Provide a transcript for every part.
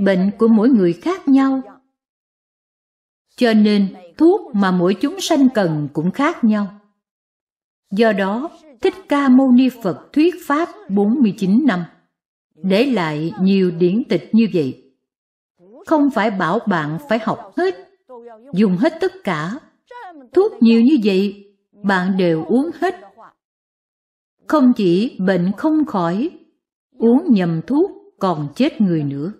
bệnh của mỗi người khác nhau cho nên thuốc mà mỗi chúng sanh cần cũng khác nhau do đó thích ca mâu ni phật thuyết pháp 49 năm để lại nhiều điển tịch như vậy không phải bảo bạn phải học hết dùng hết tất cả thuốc nhiều như vậy bạn đều uống hết không chỉ bệnh không khỏi uống nhầm thuốc còn chết người nữa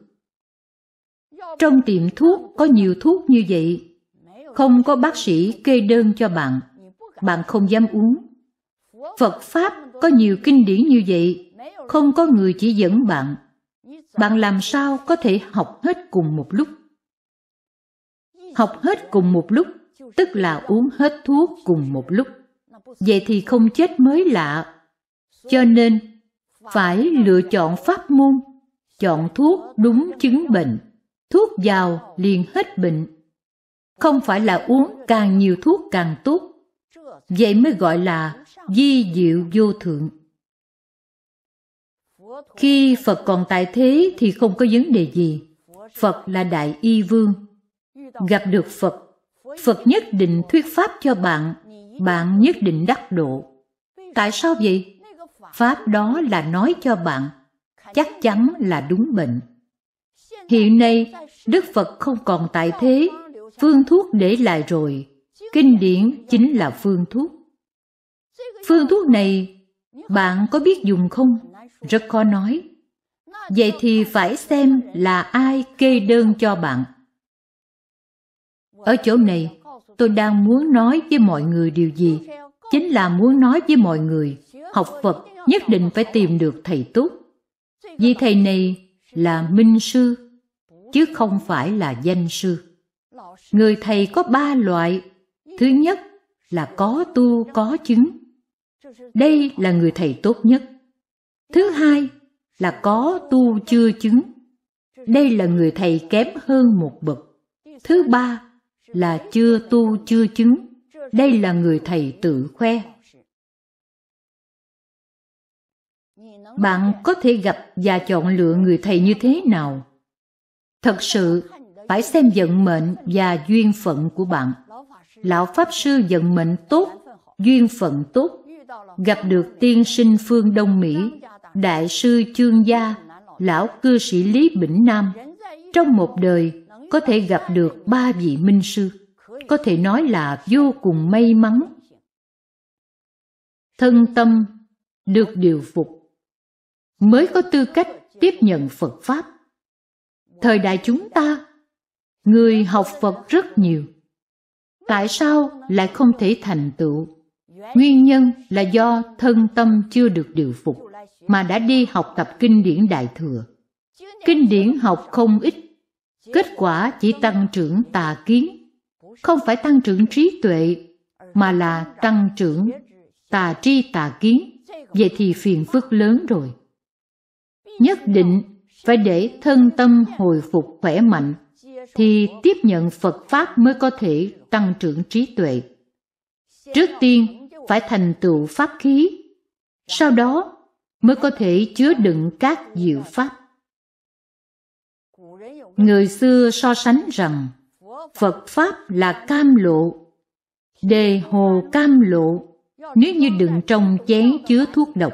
trong tiệm thuốc có nhiều thuốc như vậy. Không có bác sĩ kê đơn cho bạn. Bạn không dám uống. Phật Pháp có nhiều kinh điển như vậy. Không có người chỉ dẫn bạn. Bạn làm sao có thể học hết cùng một lúc? Học hết cùng một lúc, tức là uống hết thuốc cùng một lúc. Vậy thì không chết mới lạ. Cho nên, phải lựa chọn pháp môn, chọn thuốc đúng chứng bệnh thuốc vào liền hết bệnh. Không phải là uống càng nhiều thuốc càng tốt. Vậy mới gọi là di diệu vô thượng. Khi Phật còn tại thế thì không có vấn đề gì. Phật là Đại Y Vương. Gặp được Phật, Phật nhất định thuyết pháp cho bạn, bạn nhất định đắc độ. Tại sao vậy? Pháp đó là nói cho bạn, chắc chắn là đúng bệnh. Hiện nay, Đức Phật không còn tại thế, phương thuốc để lại rồi. Kinh điển chính là phương thuốc. Phương thuốc này, bạn có biết dùng không? Rất khó nói. Vậy thì phải xem là ai kê đơn cho bạn. Ở chỗ này, tôi đang muốn nói với mọi người điều gì? Chính là muốn nói với mọi người, học Phật nhất định phải tìm được thầy tốt. Vì thầy này là minh sư chứ không phải là danh sư người thầy có ba loại thứ nhất là có tu có chứng đây là người thầy tốt nhất thứ hai là có tu chưa chứng đây là người thầy kém hơn một bậc thứ ba là chưa tu chưa chứng đây là người thầy tự khoe bạn có thể gặp và chọn lựa người thầy như thế nào Thật sự phải xem vận mệnh và duyên phận của bạn. Lão Pháp Sư vận mệnh tốt, duyên phận tốt, gặp được tiên sinh phương Đông Mỹ, Đại sư Chương Gia, Lão Cư Sĩ Lý Bỉnh Nam. Trong một đời, có thể gặp được ba vị minh sư, có thể nói là vô cùng may mắn. Thân tâm được điều phục mới có tư cách tiếp nhận Phật Pháp thời đại chúng ta người học phật rất nhiều tại sao lại không thể thành tựu nguyên nhân là do thân tâm chưa được điều phục mà đã đi học tập kinh điển đại thừa kinh điển học không ít kết quả chỉ tăng trưởng tà kiến không phải tăng trưởng trí tuệ mà là tăng trưởng tà tri tà kiến vậy thì phiền phức lớn rồi nhất định phải để thân tâm hồi phục khỏe mạnh thì tiếp nhận Phật Pháp mới có thể tăng trưởng trí tuệ. Trước tiên, phải thành tựu pháp khí, sau đó mới có thể chứa đựng các diệu pháp. Người xưa so sánh rằng Phật Pháp là cam lộ, đề hồ cam lộ, nếu như đựng trong chén chứa thuốc độc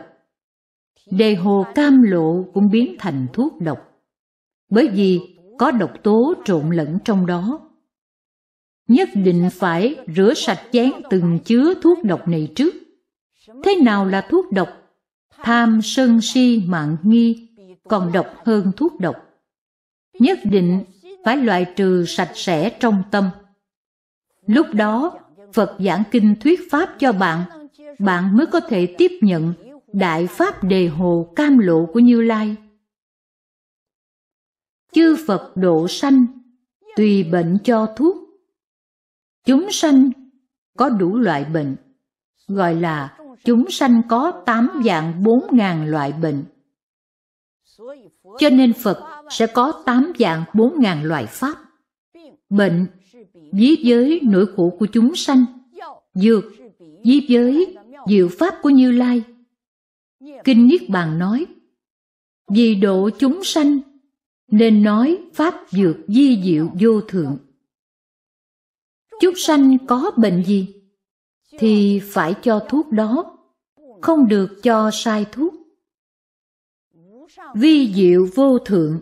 đề hồ cam lộ cũng biến thành thuốc độc, bởi vì có độc tố trộn lẫn trong đó. Nhất định phải rửa sạch chén từng chứa thuốc độc này trước. Thế nào là thuốc độc? Tham sân si mạng nghi còn độc hơn thuốc độc. Nhất định phải loại trừ sạch sẽ trong tâm. Lúc đó, Phật giảng kinh thuyết pháp cho bạn, bạn mới có thể tiếp nhận Đại Pháp Đề Hồ Cam Lộ của Như Lai. Chư Phật độ sanh, tùy bệnh cho thuốc. Chúng sanh có đủ loại bệnh, gọi là chúng sanh có tám dạng bốn ngàn loại bệnh. Cho nên Phật sẽ có tám dạng bốn ngàn loại pháp. Bệnh, dí giới nỗi khổ của chúng sanh, dược, dí giới, diệu pháp của Như Lai, Kinh Niết Bàn nói, vì độ chúng sanh, nên nói Pháp dược di diệu vô thượng. Chúng sanh có bệnh gì, thì phải cho thuốc đó, không được cho sai thuốc. Vi diệu vô thượng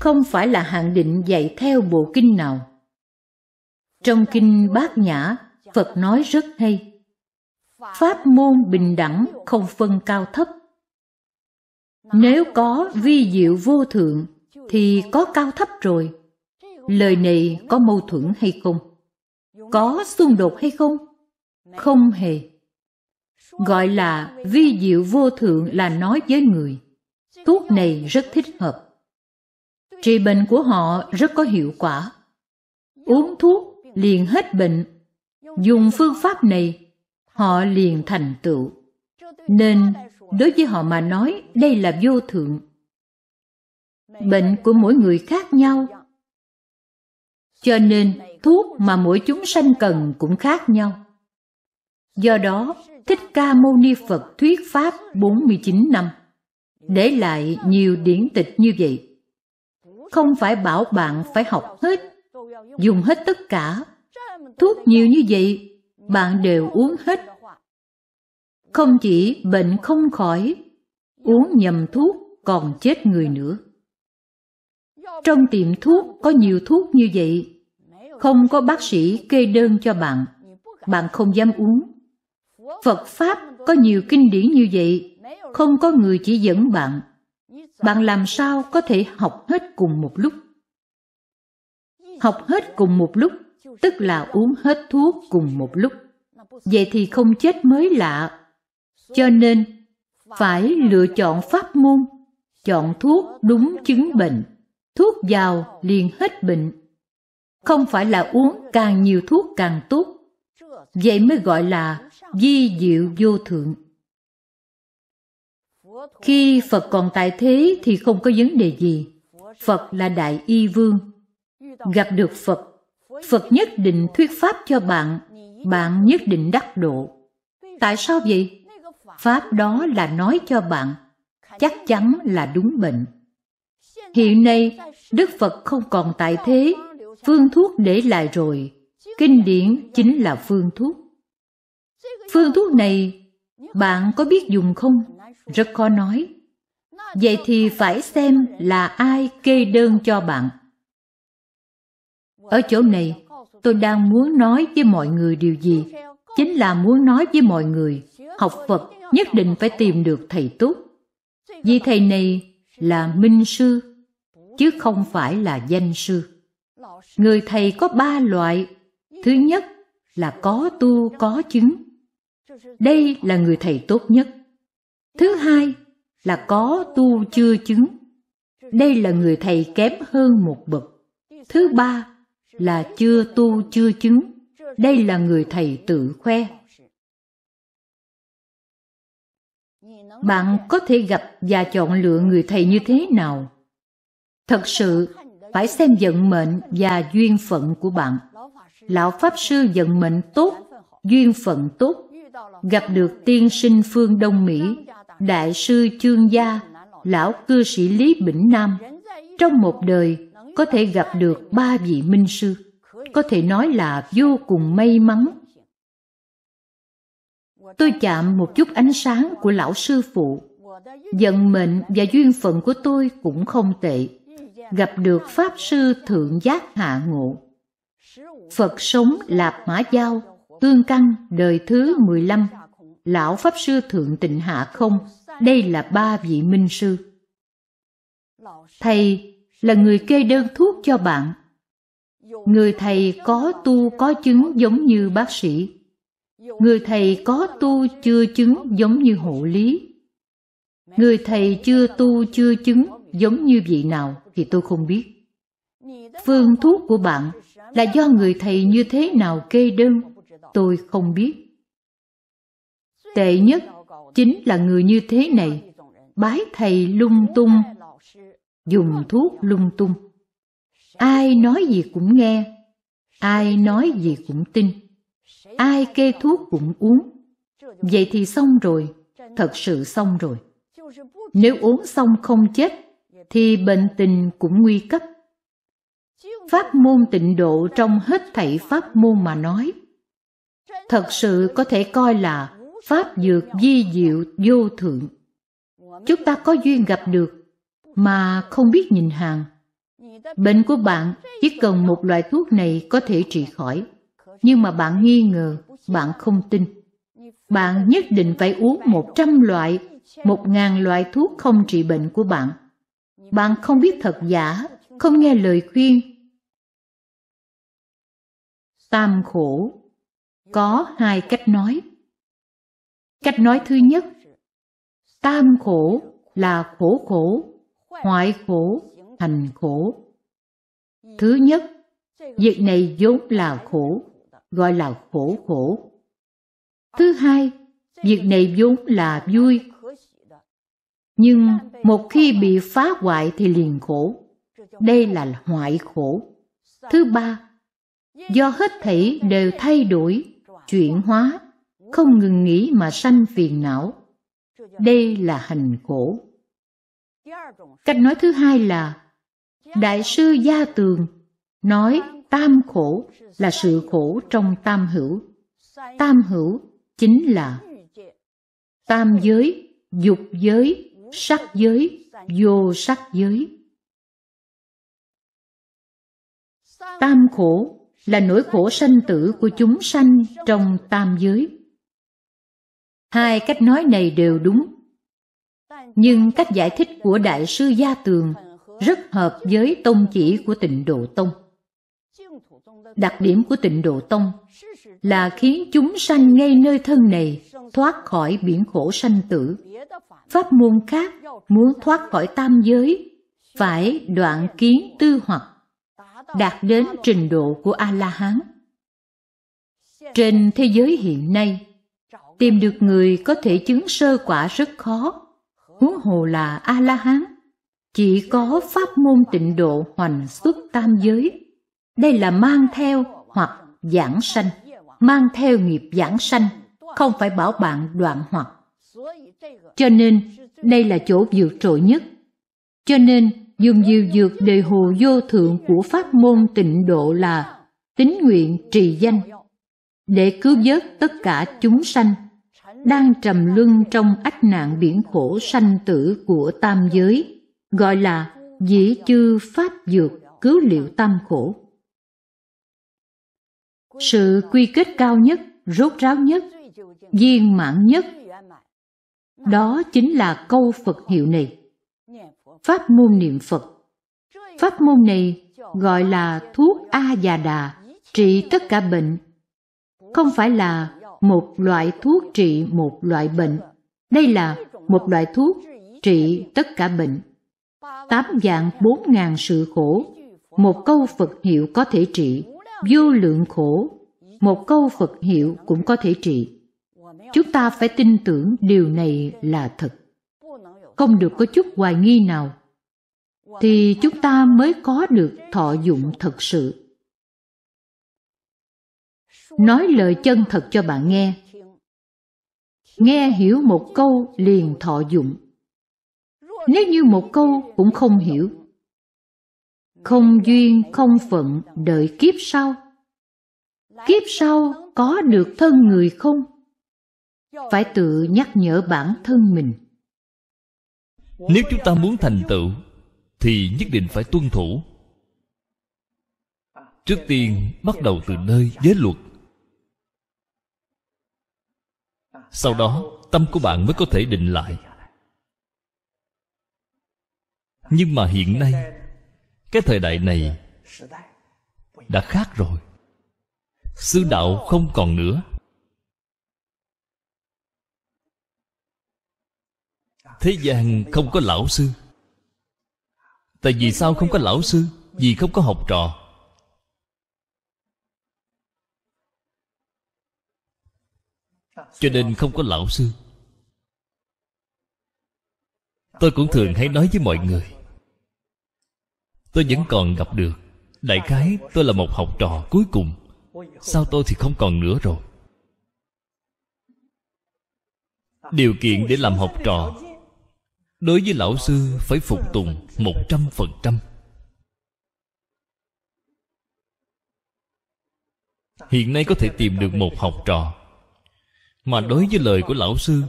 không phải là hạn định dạy theo bộ kinh nào. Trong kinh Bát Nhã, Phật nói rất hay pháp môn bình đẳng không phân cao thấp nếu có vi diệu vô thượng thì có cao thấp rồi lời này có mâu thuẫn hay không có xung đột hay không không hề gọi là vi diệu vô thượng là nói với người thuốc này rất thích hợp trị bệnh của họ rất có hiệu quả uống thuốc liền hết bệnh dùng phương pháp này họ liền thành tựu nên đối với họ mà nói đây là vô thượng bệnh của mỗi người khác nhau cho nên thuốc mà mỗi chúng sanh cần cũng khác nhau do đó thích ca mâu ni phật thuyết pháp 49 năm để lại nhiều điển tịch như vậy không phải bảo bạn phải học hết dùng hết tất cả thuốc nhiều như vậy bạn đều uống hết. Không chỉ bệnh không khỏi, uống nhầm thuốc còn chết người nữa. Trong tiệm thuốc có nhiều thuốc như vậy, không có bác sĩ kê đơn cho bạn, bạn không dám uống. Phật Pháp có nhiều kinh điển như vậy, không có người chỉ dẫn bạn. Bạn làm sao có thể học hết cùng một lúc? Học hết cùng một lúc tức là uống hết thuốc cùng một lúc. Vậy thì không chết mới lạ. Cho nên, phải lựa chọn pháp môn, chọn thuốc đúng chứng bệnh. Thuốc vào liền hết bệnh. Không phải là uống càng nhiều thuốc càng tốt. Vậy mới gọi là di diệu vô thượng. Khi Phật còn tại thế thì không có vấn đề gì. Phật là Đại Y Vương. Gặp được Phật Phật nhất định thuyết pháp cho bạn, bạn nhất định đắc độ. Tại sao vậy? Pháp đó là nói cho bạn, chắc chắn là đúng bệnh. Hiện nay, Đức Phật không còn tại thế, phương thuốc để lại rồi. Kinh điển chính là phương thuốc. Phương thuốc này, bạn có biết dùng không? Rất khó nói. Vậy thì phải xem là ai kê đơn cho bạn ở chỗ này tôi đang muốn nói với mọi người điều gì chính là muốn nói với mọi người học phật nhất định phải tìm được thầy tốt vì thầy này là minh sư chứ không phải là danh sư người thầy có ba loại thứ nhất là có tu có chứng đây là người thầy tốt nhất thứ hai là có tu chưa chứng đây là người thầy kém hơn một bậc thứ ba là chưa tu chưa chứng đây là người thầy tự khoe bạn có thể gặp và chọn lựa người thầy như thế nào thật sự phải xem vận mệnh và duyên phận của bạn lão pháp sư vận mệnh tốt duyên phận tốt gặp được tiên sinh phương đông mỹ đại sư chương gia lão cư sĩ lý bỉnh nam trong một đời có thể gặp được ba vị minh sư có thể nói là vô cùng may mắn tôi chạm một chút ánh sáng của lão sư phụ vận mệnh và duyên phận của tôi cũng không tệ gặp được pháp sư thượng giác hạ ngộ phật sống lạp mã giao tương căn đời thứ mười lăm lão pháp sư thượng tịnh hạ không đây là ba vị minh sư thầy là người kê đơn thuốc cho bạn người thầy có tu có chứng giống như bác sĩ người thầy có tu chưa chứng giống như hộ lý người thầy chưa tu chưa chứng giống như vị nào thì tôi không biết phương thuốc của bạn là do người thầy như thế nào kê đơn tôi không biết tệ nhất chính là người như thế này bái thầy lung tung dùng thuốc lung tung. Ai nói gì cũng nghe, ai nói gì cũng tin, ai kê thuốc cũng uống. Vậy thì xong rồi, thật sự xong rồi. Nếu uống xong không chết, thì bệnh tình cũng nguy cấp. Pháp môn tịnh độ trong hết thảy pháp môn mà nói, thật sự có thể coi là pháp dược di diệu vô thượng. Chúng ta có duyên gặp được mà không biết nhìn hàng. Bệnh của bạn chỉ cần một loại thuốc này có thể trị khỏi, nhưng mà bạn nghi ngờ, bạn không tin. Bạn nhất định phải uống 100 loại, 1.000 loại thuốc không trị bệnh của bạn. Bạn không biết thật giả, không nghe lời khuyên. Tam khổ Có hai cách nói. Cách nói thứ nhất, tam khổ là khổ khổ hoại khổ thành khổ thứ nhất việc này vốn là khổ gọi là khổ khổ thứ hai việc này vốn là vui nhưng một khi bị phá hoại thì liền khổ đây là hoại khổ thứ ba do hết thảy đều thay đổi chuyển hóa không ngừng nghỉ mà sanh phiền não đây là hành khổ Cách nói thứ hai là Đại sư Gia Tường nói tam khổ là sự khổ trong tam hữu. Tam hữu chính là tam giới, dục giới, sắc giới, vô sắc giới. Tam khổ là nỗi khổ sanh tử của chúng sanh trong tam giới. Hai cách nói này đều đúng nhưng cách giải thích của đại sư gia tường rất hợp với tông chỉ của tịnh độ tông đặc điểm của tịnh độ tông là khiến chúng sanh ngay nơi thân này thoát khỏi biển khổ sanh tử pháp môn khác muốn thoát khỏi tam giới phải đoạn kiến tư hoặc đạt đến trình độ của a la hán trên thế giới hiện nay tìm được người có thể chứng sơ quả rất khó huống hồ là a la hán chỉ có pháp môn tịnh độ hoành xuất tam giới đây là mang theo hoặc giảng sanh mang theo nghiệp giảng sanh không phải bảo bạn đoạn hoặc cho nên đây là chỗ vượt trội nhất cho nên dùng diệu dược đề hồ vô thượng của pháp môn tịnh độ là tín nguyện trì danh để cứu vớt tất cả chúng sanh đang trầm luân trong ách nạn biển khổ sanh tử của tam giới, gọi là dĩ chư pháp dược cứu liệu tam khổ. Sự quy kết cao nhất, rốt ráo nhất, viên mãn nhất, đó chính là câu Phật hiệu này. Pháp môn niệm Phật Pháp môn này gọi là thuốc A-già-đà, trị tất cả bệnh. Không phải là một loại thuốc trị một loại bệnh. Đây là một loại thuốc trị tất cả bệnh. Tám dạng bốn ngàn sự khổ, một câu Phật hiệu có thể trị, vô lượng khổ, một câu Phật hiệu cũng có thể trị. Chúng ta phải tin tưởng điều này là thật. Không được có chút hoài nghi nào, thì chúng ta mới có được thọ dụng thật sự nói lời chân thật cho bạn nghe nghe hiểu một câu liền thọ dụng nếu như một câu cũng không hiểu không duyên không phận đợi kiếp sau kiếp sau có được thân người không phải tự nhắc nhở bản thân mình nếu chúng ta muốn thành tựu thì nhất định phải tuân thủ trước tiên bắt đầu từ nơi giới luật sau đó tâm của bạn mới có thể định lại nhưng mà hiện nay cái thời đại này đã khác rồi sư đạo không còn nữa thế gian không có lão sư tại vì sao không có lão sư vì không có học trò cho nên không có lão sư tôi cũng thường hay nói với mọi người tôi vẫn còn gặp được đại khái tôi là một học trò cuối cùng sau tôi thì không còn nữa rồi điều kiện để làm học trò đối với lão sư phải phục tùng một trăm phần trăm hiện nay có thể tìm được một học trò mà đối với lời của lão sư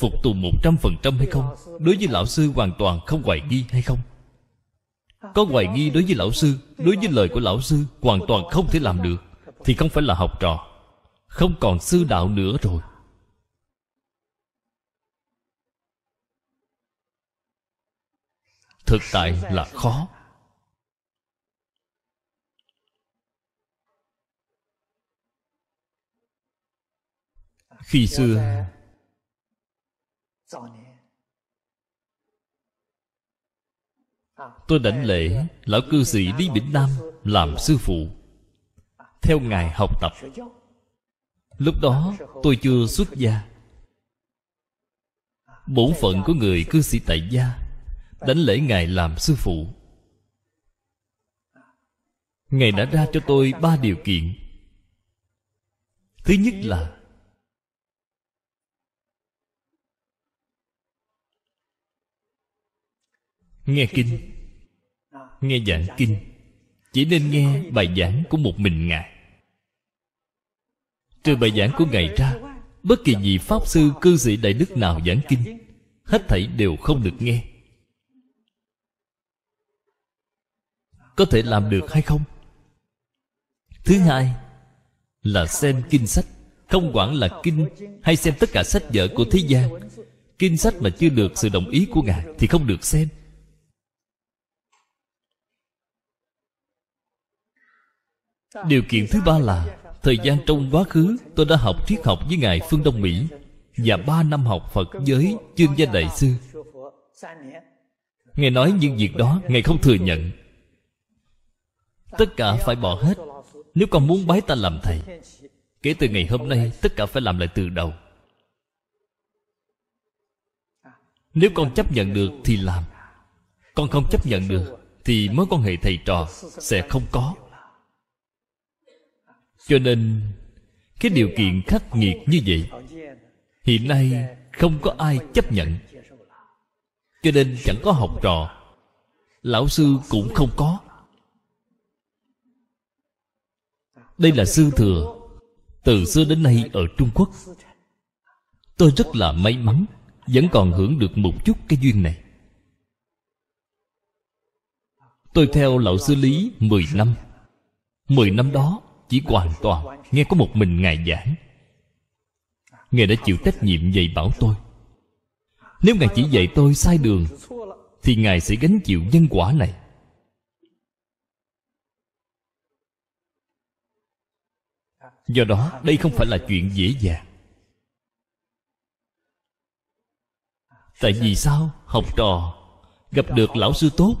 phục tùng một trăm phần trăm hay không đối với lão sư hoàn toàn không hoài nghi hay không có hoài nghi đối với lão sư đối với lời của lão sư hoàn toàn không thể làm được thì không phải là học trò không còn sư đạo nữa rồi thực tại là khó khi xưa à, tôi đảnh lễ à, lão cư sĩ lý bỉnh nam làm sư phụ à, theo ngài học tập lúc đó tôi chưa xuất gia bổn phận của người cư sĩ tại gia đánh lễ ngài làm sư phụ ngài đã ra cho tôi ba điều kiện thứ nhất là nghe kinh nghe giảng kinh chỉ nên nghe bài giảng của một mình ngài trừ bài giảng của ngài ra bất kỳ vị pháp sư cư sĩ đại đức nào giảng kinh hết thảy đều không được nghe có thể làm được hay không thứ hai là xem kinh sách không quản là kinh hay xem tất cả sách vở của thế gian kinh sách mà chưa được sự đồng ý của ngài thì không được xem Điều kiện thứ ba là Thời gian trong quá khứ Tôi đã học triết học với Ngài Phương Đông Mỹ Và ba năm học Phật với Chương gia Đại Sư Ngài nói những việc đó Ngài không thừa nhận Tất cả phải bỏ hết Nếu con muốn bái ta làm thầy Kể từ ngày hôm nay Tất cả phải làm lại từ đầu Nếu con chấp nhận được thì làm Con không chấp nhận được Thì mối quan hệ thầy trò sẽ không có cho nên cái điều kiện khắc nghiệt như vậy hiện nay không có ai chấp nhận cho nên chẳng có học trò lão sư cũng không có đây là sư thừa từ xưa đến nay ở trung quốc tôi rất là may mắn vẫn còn hưởng được một chút cái duyên này tôi theo lão sư lý mười năm mười năm đó chỉ hoàn toàn nghe có một mình ngài giảng ngài đã chịu trách nhiệm dạy bảo tôi nếu ngài chỉ dạy tôi sai đường thì ngài sẽ gánh chịu nhân quả này do đó đây không phải là chuyện dễ dàng tại vì sao học trò gặp được lão sư tốt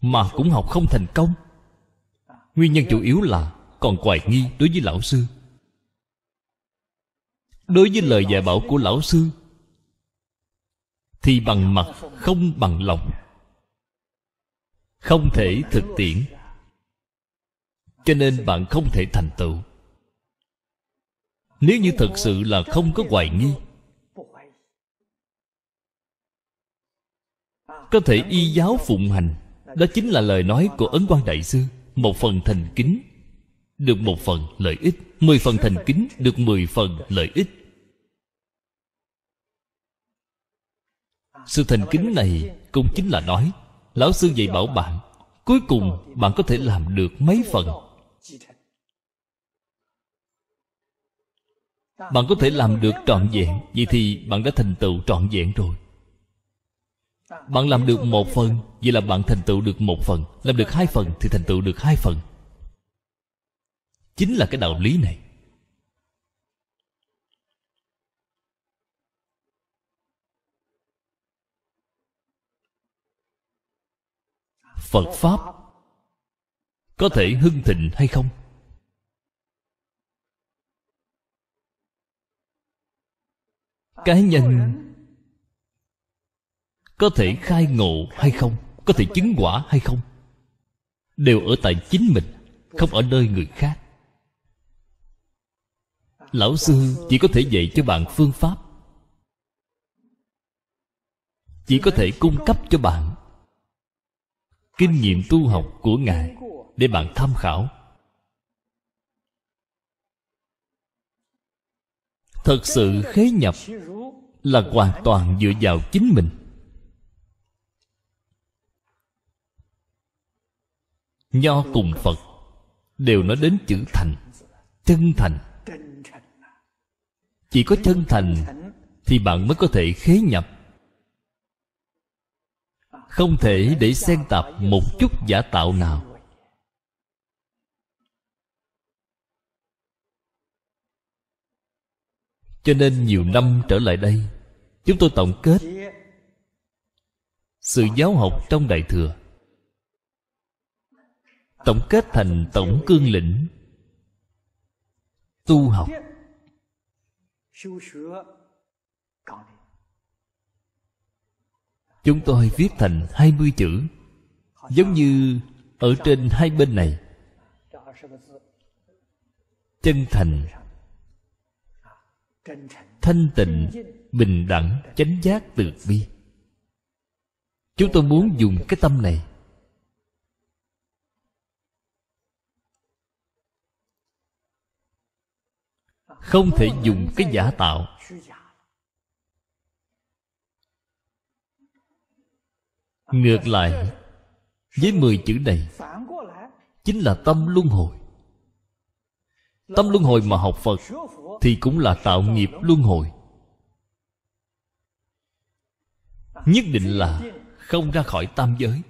mà cũng học không thành công nguyên nhân chủ yếu là còn hoài nghi đối với lão sư đối với lời dạy bảo của lão sư thì bằng mặt không bằng lòng không thể thực tiễn cho nên bạn không thể thành tựu nếu như thật sự là không có hoài nghi có thể y giáo phụng hành đó chính là lời nói của ấn quan đại sư một phần thành kính được một phần lợi ích mười phần thành kính được mười phần lợi ích sự thành kính này cũng chính là nói lão sư dạy bảo bạn cuối cùng bạn có thể làm được mấy phần bạn có thể làm được trọn vẹn vậy thì bạn đã thành tựu trọn vẹn rồi bạn làm được một phần vậy là bạn thành tựu được một phần làm được hai phần thì thành tựu được hai phần chính là cái đạo lý này phật pháp có thể hưng thịnh hay không cá nhân có thể khai ngộ hay không có thể chứng quả hay không đều ở tại chính mình không ở nơi người khác lão sư chỉ có thể dạy cho bạn phương pháp chỉ có thể cung cấp cho bạn kinh nghiệm tu học của ngài để bạn tham khảo thật sự khế nhập là hoàn toàn dựa vào chính mình nho cùng phật đều nói đến chữ thành chân thành chỉ có chân thành thì bạn mới có thể khế nhập không thể để xen tạp một chút giả tạo nào cho nên nhiều năm trở lại đây chúng tôi tổng kết sự giáo học trong đại thừa tổng kết thành tổng cương lĩnh tu học Chúng tôi viết thành 20 chữ Giống như ở trên hai bên này Chân thành Thanh tịnh Bình đẳng Chánh giác từ bi Chúng tôi muốn dùng cái tâm này không thể dùng cái giả tạo ngược lại với mười chữ này chính là tâm luân hồi tâm luân hồi mà học phật thì cũng là tạo nghiệp luân hồi nhất định là không ra khỏi tam giới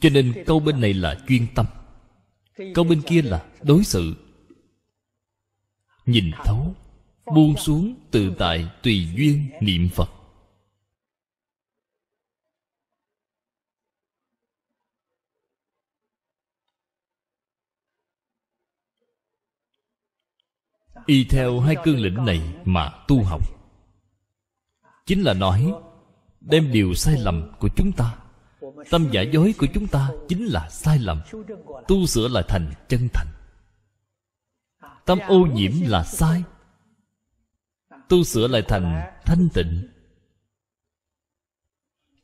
cho nên câu bên này là chuyên tâm câu bên kia là đối xử nhìn thấu buông xuống tự tại tùy duyên niệm phật y theo hai cương lĩnh này mà tu học chính là nói đem điều sai lầm của chúng ta tâm giả dối của chúng ta chính là sai lầm tu sửa lại thành chân thành tâm ô nhiễm là sai tu sửa lại thành thanh tịnh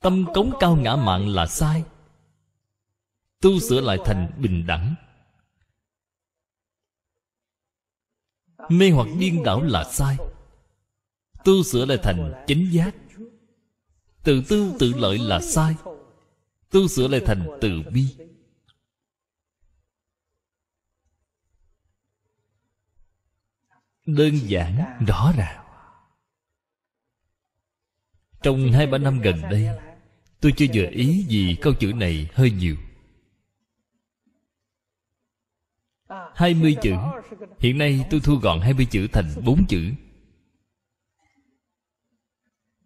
tâm cống cao ngã mạn là sai tu sửa lại thành bình đẳng mê hoặc điên đảo là sai tu sửa lại thành chính giác tự tư tự lợi là sai tu sửa lại thành từ bi đơn giản rõ ràng trong hai ba năm gần đây tôi chưa vừa ý vì câu chữ này hơi nhiều hai mươi chữ hiện nay tôi thu gọn hai mươi chữ thành bốn chữ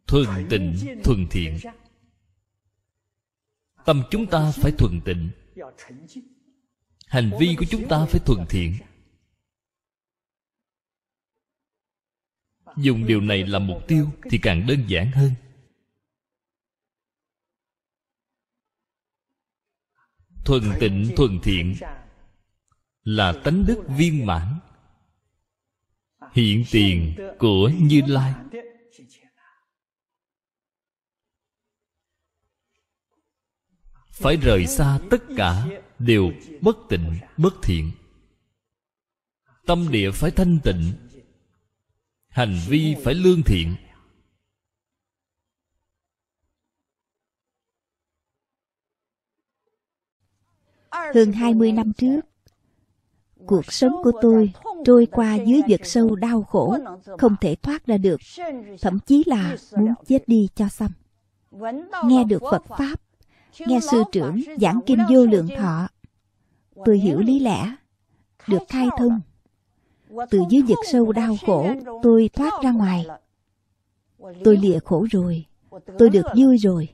thuần tịnh thuần thiện tâm chúng ta phải thuần tịnh hành vi của chúng ta phải thuần thiện dùng điều này làm mục tiêu thì càng đơn giản hơn thuần tịnh thuần thiện là tánh đức viên mãn hiện tiền của như lai phải rời xa tất cả đều bất tịnh bất thiện tâm địa phải thanh tịnh hành vi phải lương thiện Hơn hai mươi năm trước Cuộc sống của tôi trôi qua dưới vực sâu đau khổ Không thể thoát ra được Thậm chí là muốn chết đi cho xong Nghe được Phật Pháp Nghe sư trưởng giảng kinh vô lượng thọ Tôi hiểu lý lẽ Được khai thông từ dưới vực sâu đau khổ Tôi thoát ra ngoài Tôi lìa khổ rồi Tôi được vui rồi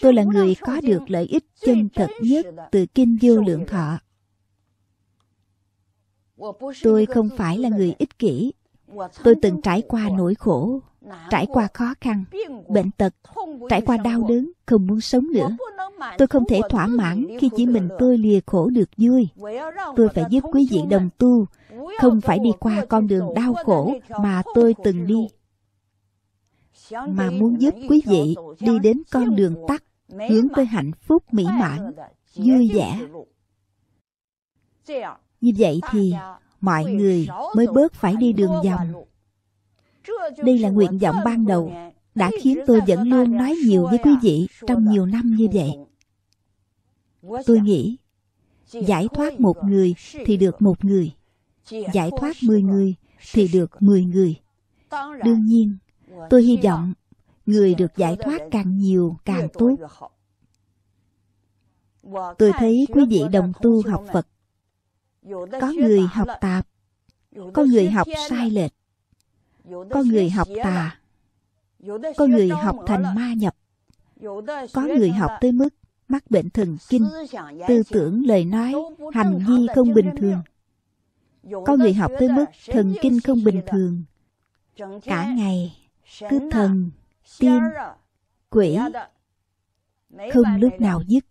Tôi là người có được lợi ích chân thật nhất Từ Kinh Vô Lượng Thọ Tôi không phải là người ích kỷ Tôi từng trải qua nỗi khổ, trải qua khó khăn, bệnh tật, trải qua đau đớn, không muốn sống nữa. Tôi không thể thỏa mãn khi chỉ mình tôi lìa khổ được vui. Tôi phải giúp quý vị đồng tu, không phải đi qua con đường đau khổ mà tôi từng đi. Mà muốn giúp quý vị đi đến con đường tắt, hướng tới hạnh phúc mỹ mãn, vui vẻ. Như vậy thì mọi người mới bớt phải đi đường vòng. Đây là nguyện vọng ban đầu đã khiến tôi vẫn luôn nói nhiều với quý vị trong nhiều năm như vậy. Tôi nghĩ giải thoát một người thì được một người, giải thoát mười người thì được mười người. Đương nhiên, tôi hy vọng người được giải thoát càng nhiều càng tốt. Tôi thấy quý vị đồng tu học Phật có người học tạp có người học sai lệch có người học tà có người học thành ma nhập có người học tới mức mắc bệnh thần kinh tư tưởng lời nói hành vi không bình thường có người học tới mức thần kinh không bình thường cả ngày cứ thần tiên quỷ dạ không lúc nào dứt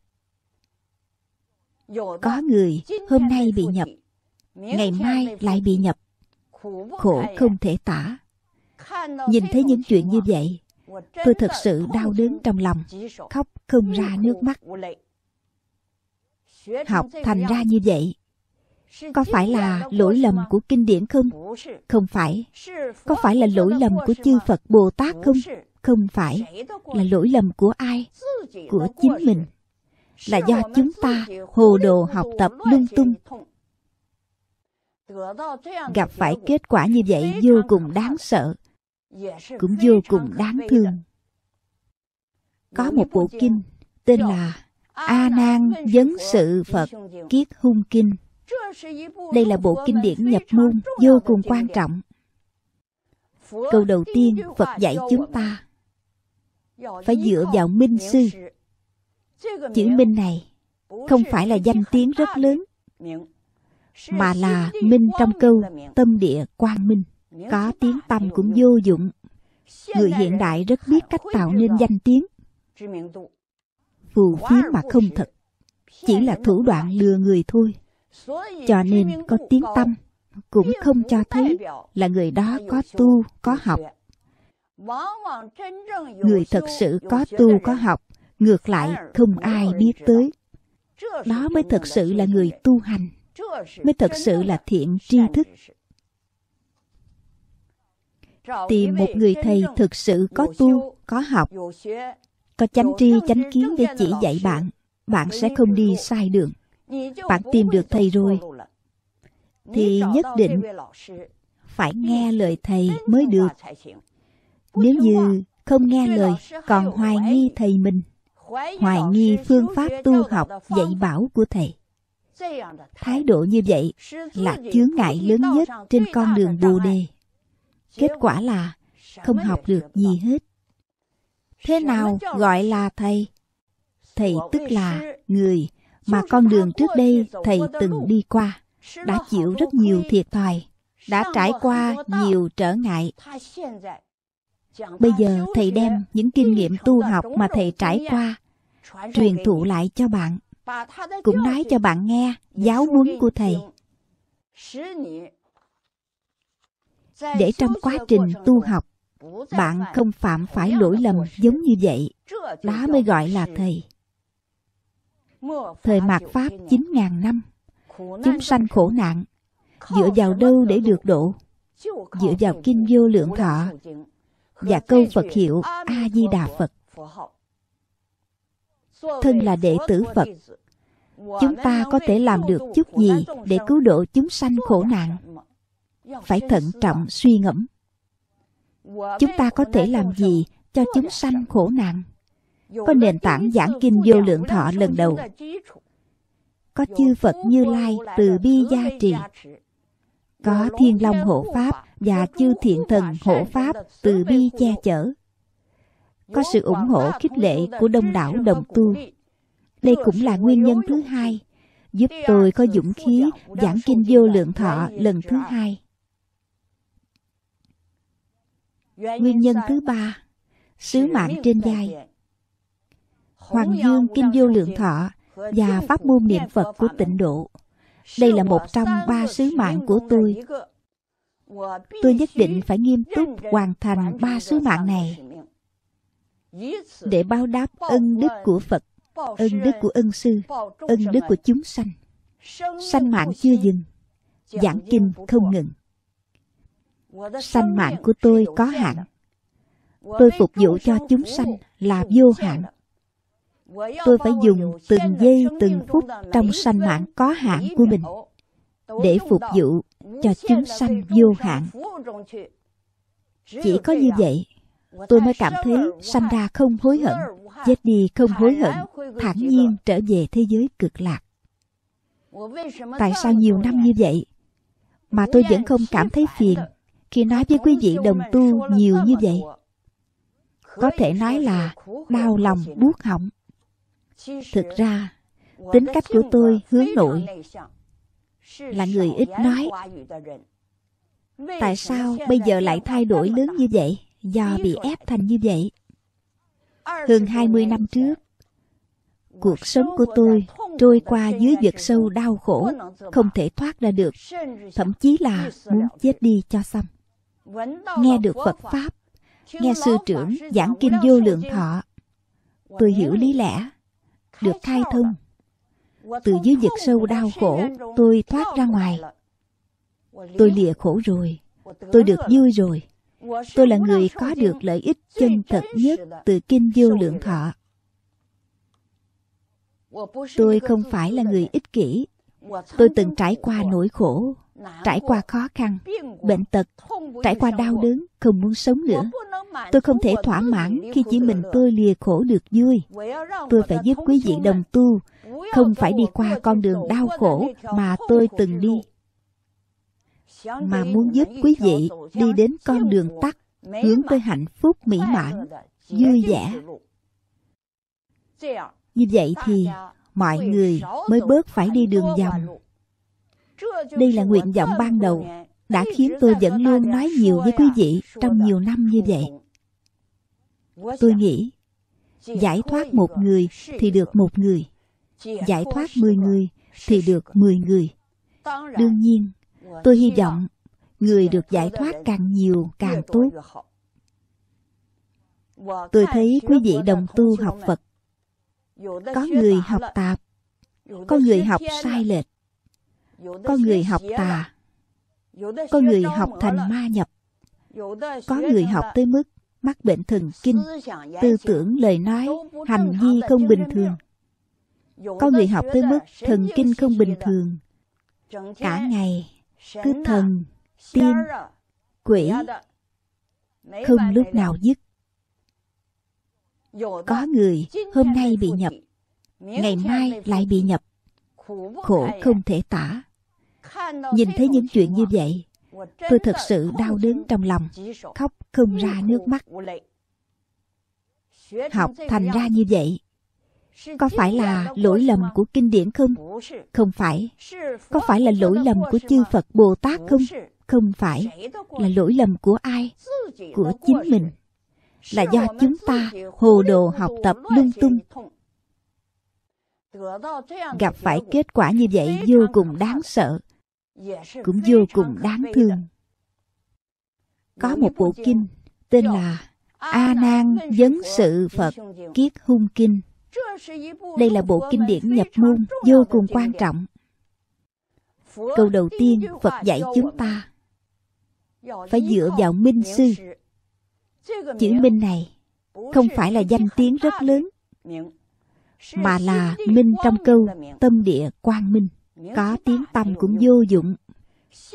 có người hôm nay bị nhập, ngày mai lại bị nhập. Khổ không à. thể tả. Nhìn thấy những chuyện như à. vậy, tôi thật sự đau đớn trong lòng, khóc không ra nước mắt. Học thành ra như vậy, có phải là lỗi lầm của kinh điển không? Không phải. Có phải là lỗi lầm của chư Phật Bồ Tát không? Không phải. Là lỗi lầm của ai? Của chính mình là do chúng ta hồ đồ học tập lung tung gặp phải kết quả như vậy vô cùng đáng sợ cũng vô cùng đáng thương có một bộ kinh tên là a nan vấn sự phật kiết hung kinh đây là bộ kinh điển nhập môn vô cùng quan trọng câu đầu tiên phật dạy chúng ta phải dựa vào minh sư Chữ Minh này không phải là danh tiếng rất lớn, mà là Minh trong câu tâm địa quang minh, có tiếng tâm cũng vô dụng. Người hiện đại rất biết cách tạo nên danh tiếng. Phù phiếm mà không thật, chỉ là thủ đoạn lừa người thôi. Cho nên có tiếng tâm cũng không cho thấy là người đó có tu, có học. Người thật sự có tu, có học ngược lại không ai biết tới đó mới thật sự là người tu hành mới thật sự là thiện tri thức tìm một người thầy thực sự có tu có học có chánh tri chánh kiến để chỉ dạy bạn bạn sẽ không đi sai đường bạn tìm được thầy rồi thì nhất định phải nghe lời thầy mới được nếu như không nghe lời còn hoài nghi thầy mình hoài nghi phương pháp tu học dạy bảo của thầy thái độ như vậy là chướng ngại lớn nhất trên con đường bồ đề kết quả là không học được gì hết thế nào gọi là thầy thầy tức là người mà con đường trước đây thầy từng đi qua đã chịu rất nhiều thiệt thòi đã trải qua nhiều trở ngại Bây giờ thầy đem những kinh nghiệm tu học mà thầy trải qua truyền thụ lại cho bạn, cũng nói cho bạn nghe giáo huấn của thầy. Để trong quá trình tu học, bạn không phạm phải lỗi lầm giống như vậy, đó mới gọi là thầy. Thời mạt Pháp 9.000 năm, chúng sanh khổ nạn, dựa vào đâu để được độ? Dựa vào kinh vô lượng thọ và câu Phật hiệu A-di-đà Phật. Thân là đệ tử Phật, chúng ta có thể làm được chút gì để cứu độ chúng sanh khổ nạn? Phải thận trọng suy ngẫm. Chúng ta có thể làm gì cho chúng sanh khổ nạn? Có nền tảng giảng kinh vô lượng thọ lần đầu. Có chư Phật như Lai từ bi gia trì. Có thiên long hộ pháp và chư thiện thần hộ pháp từ bi che chở. Có sự ủng hộ khích lệ của đông đảo đồng tu. Đây cũng là nguyên nhân thứ hai giúp tôi có dũng khí giảng kinh vô lượng thọ lần thứ hai. Nguyên nhân thứ ba, sứ mạng trên vai. Hoàng Dương Kinh Vô Lượng Thọ và Pháp môn niệm Phật của tịnh độ. Đây là một trong ba sứ mạng của tôi tôi nhất định phải nghiêm túc hoàn thành ba sứ mạng này để báo đáp ân đức của Phật, ân đức của ân sư, ân đức của chúng sanh. Sanh mạng chưa dừng, giảng kinh không ngừng. Sanh mạng của tôi có hạn. Tôi phục vụ cho chúng sanh là vô hạn. Tôi phải dùng từng giây từng phút trong sanh mạng có hạn của mình để phục vụ cho chúng sanh vô hạn. Chỉ có như vậy, tôi mới cảm thấy sanh ra không hối hận, chết đi không hối hận, thản nhiên trở về thế giới cực lạc. Tại sao nhiều năm như vậy mà tôi vẫn không cảm thấy phiền khi nói với quý vị đồng tu nhiều như vậy? Có thể nói là đau lòng buốt họng. Thực ra, tính cách của tôi hướng nội, là người ít nói tại sao bây giờ lại thay đổi lớn như vậy do bị ép thành như vậy hơn 20 năm trước cuộc sống của tôi trôi qua dưới vực sâu đau khổ không thể thoát ra được thậm chí là muốn chết đi cho xong nghe được phật pháp nghe sư trưởng giảng kinh vô lượng thọ tôi hiểu lý lẽ được khai thông từ dưới vực sâu đau khổ tôi thoát ra ngoài tôi lìa khổ rồi tôi được vui rồi tôi là người có được lợi ích chân thật nhất từ kinh vô lượng thọ tôi không phải là người ích kỷ tôi từng trải qua nỗi khổ trải qua khó khăn, bệnh tật, trải qua đau đớn, không muốn sống nữa. Tôi không thể thỏa mãn khi chỉ mình tôi lìa khổ được vui. Tôi phải giúp quý vị đồng tu, không phải đi qua con đường đau khổ mà tôi từng đi. Mà muốn giúp quý vị đi đến con đường tắt, hướng tới hạnh phúc mỹ mãn, vui vẻ. Như vậy thì mọi người mới bớt phải đi đường vòng đây là nguyện vọng ban đầu đã khiến tôi vẫn luôn nói nhiều với quý vị trong nhiều năm như vậy. Tôi nghĩ, giải thoát một người thì được một người, giải thoát mười người thì được mười người. Đương nhiên, tôi hy vọng người được giải thoát càng nhiều càng tốt. Tôi thấy quý vị đồng tu học Phật. Có người học tạp, có người học sai lệch có người học tà có người học thành ma nhập có người học tới mức mắc bệnh thần kinh tư tưởng lời nói hành vi không bình thường có người học tới mức thần kinh không bình thường cả ngày cứ thần tiên quỷ không lúc nào dứt có người hôm nay bị nhập ngày mai lại bị nhập khổ không thể tả Nhìn thấy những chuyện như vậy, tôi thật sự đau đớn trong lòng, khóc không ra nước mắt. Học thành ra như vậy, có phải là lỗi lầm của kinh điển không? Không phải. Có phải là lỗi lầm của chư Phật Bồ Tát không? Không phải. Là lỗi lầm của ai? Của chính mình. Là do chúng ta hồ đồ học tập lung tung. Gặp phải kết quả như vậy vô cùng đáng sợ cũng vô cùng đáng thương. Có một bộ kinh tên là A Nan Vấn Sự Phật Kiết Hung Kinh. Đây là bộ kinh điển nhập môn vô cùng quan trọng. Câu đầu tiên Phật dạy chúng ta phải dựa vào minh sư. Chữ minh này không phải là danh tiếng rất lớn mà là minh trong câu tâm địa quang minh có tiếng tâm cũng vô dụng.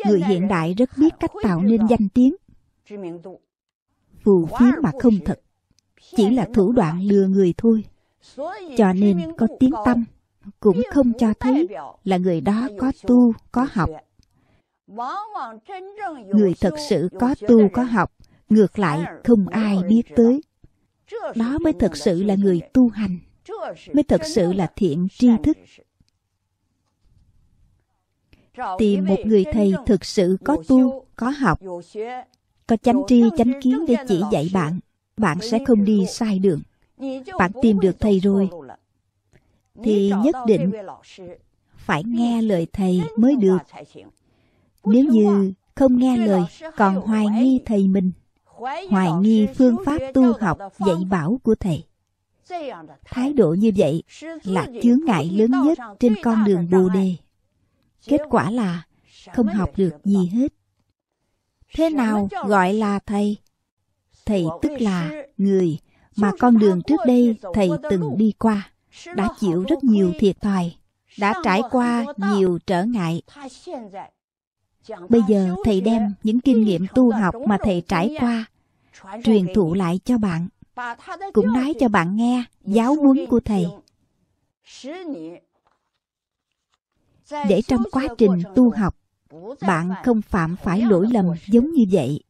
Người hiện đại rất biết cách tạo nên danh tiếng. Phù phiếm mà không thật. Chỉ là thủ đoạn lừa người thôi. Cho nên có tiếng tâm cũng không cho thấy là người đó có tu, có học. Người thật sự có tu, có học, ngược lại không ai biết tới. Đó mới thật sự là người tu hành, mới thật sự là thiện tri thức tìm một người thầy thực sự có tu, có học, có chánh tri, chánh kiến để chỉ dạy bạn. Bạn sẽ không đi sai đường. Bạn tìm được thầy rồi, thì nhất định phải nghe lời thầy mới được. Nếu như không nghe lời, còn hoài nghi thầy mình, hoài nghi phương pháp tu học dạy bảo của thầy. Thái độ như vậy là chướng ngại lớn nhất trên con đường Bồ Đề kết quả là không học được gì hết thế nào gọi là thầy thầy tức là người mà con đường trước đây thầy từng đi qua đã chịu rất nhiều thiệt thòi đã trải qua nhiều trở ngại bây giờ thầy đem những kinh nghiệm tu học mà thầy trải qua truyền thụ lại cho bạn cũng nói cho bạn nghe giáo huấn của thầy để trong quá trình tu học bạn không phạm phải lỗi lầm giống như vậy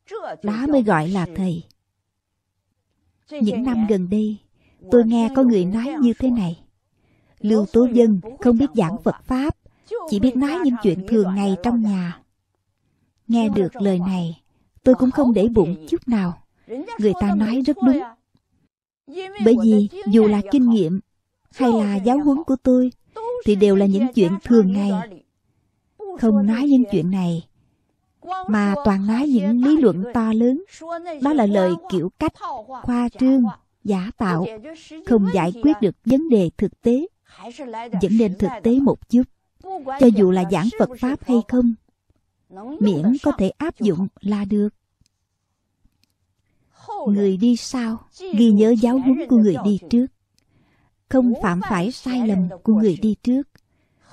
đó mới gọi là thầy những năm gần đây tôi nghe có người nói như thế này lưu tố dân không biết giảng phật pháp chỉ biết nói những chuyện thường ngày trong nhà nghe được lời này tôi cũng không để bụng chút nào người ta nói rất đúng bởi vì dù là kinh nghiệm hay là giáo huấn của tôi thì đều là những chuyện thường ngày không nói những chuyện này mà toàn nói những lý luận to lớn đó là lời kiểu cách khoa trương giả tạo không giải quyết được vấn đề thực tế vẫn nên thực tế một chút cho dù là giảng phật pháp hay không miễn có thể áp dụng là được người đi sau ghi nhớ giáo huấn của người đi trước không phạm phải sai lầm của người đi trước.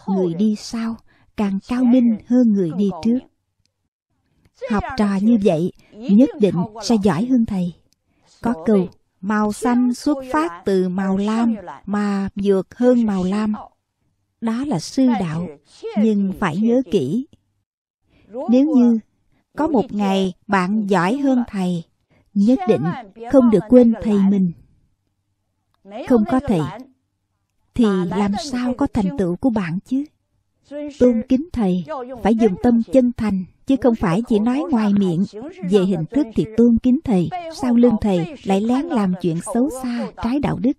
Người đi sau càng cao minh hơn người đi trước. Học trò như vậy nhất định sẽ giỏi hơn thầy. Có câu, màu xanh xuất phát từ màu lam mà vượt hơn màu lam. Đó là sư đạo, nhưng phải nhớ kỹ. Nếu như có một ngày bạn giỏi hơn thầy, nhất định không được quên thầy mình. Không có thầy Thì làm sao có thành tựu của bạn chứ Tôn kính thầy Phải dùng tâm chân thành Chứ không phải chỉ nói ngoài miệng Về hình thức thì tôn kính thầy Sau lưng thầy lại lén làm chuyện xấu xa Trái đạo đức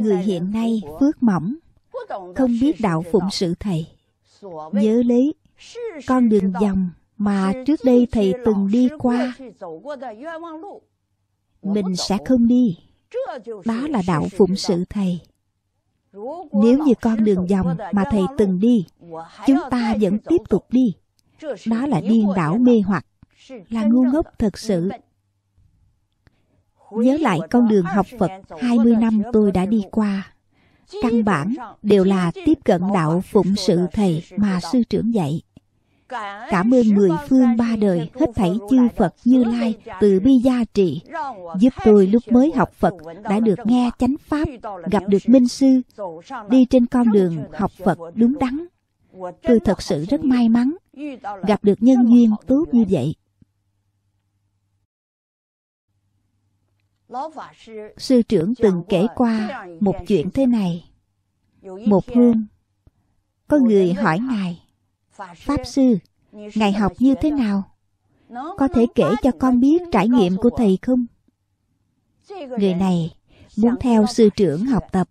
Người hiện nay phước mỏng Không biết đạo phụng sự thầy Nhớ lấy Con đường dòng mà trước đây thầy từng đi qua mình sẽ không đi đó là đạo phụng sự thầy nếu như con đường dòng mà thầy từng đi chúng ta vẫn tiếp tục đi đó là điên đảo mê hoặc là ngu ngốc thật sự nhớ lại con đường học Phật 20 năm tôi đã đi qua. Căn bản đều là tiếp cận đạo phụng sự Thầy mà sư trưởng dạy. Cảm ơn mười phương ba đời hết thảy chư Phật Như Lai từ bi gia trị giúp tôi lúc mới học Phật đã được nghe chánh pháp, gặp được minh sư, đi trên con đường học Phật đúng đắn. Tôi thật sự rất may mắn gặp được nhân duyên tốt như vậy. Sư trưởng từng kể qua một chuyện thế này. Một hôm, có người hỏi Ngài Pháp Sư, Ngài học như thế nào? Có thể kể cho con biết trải nghiệm của Thầy không? Người này muốn theo sư trưởng học tập.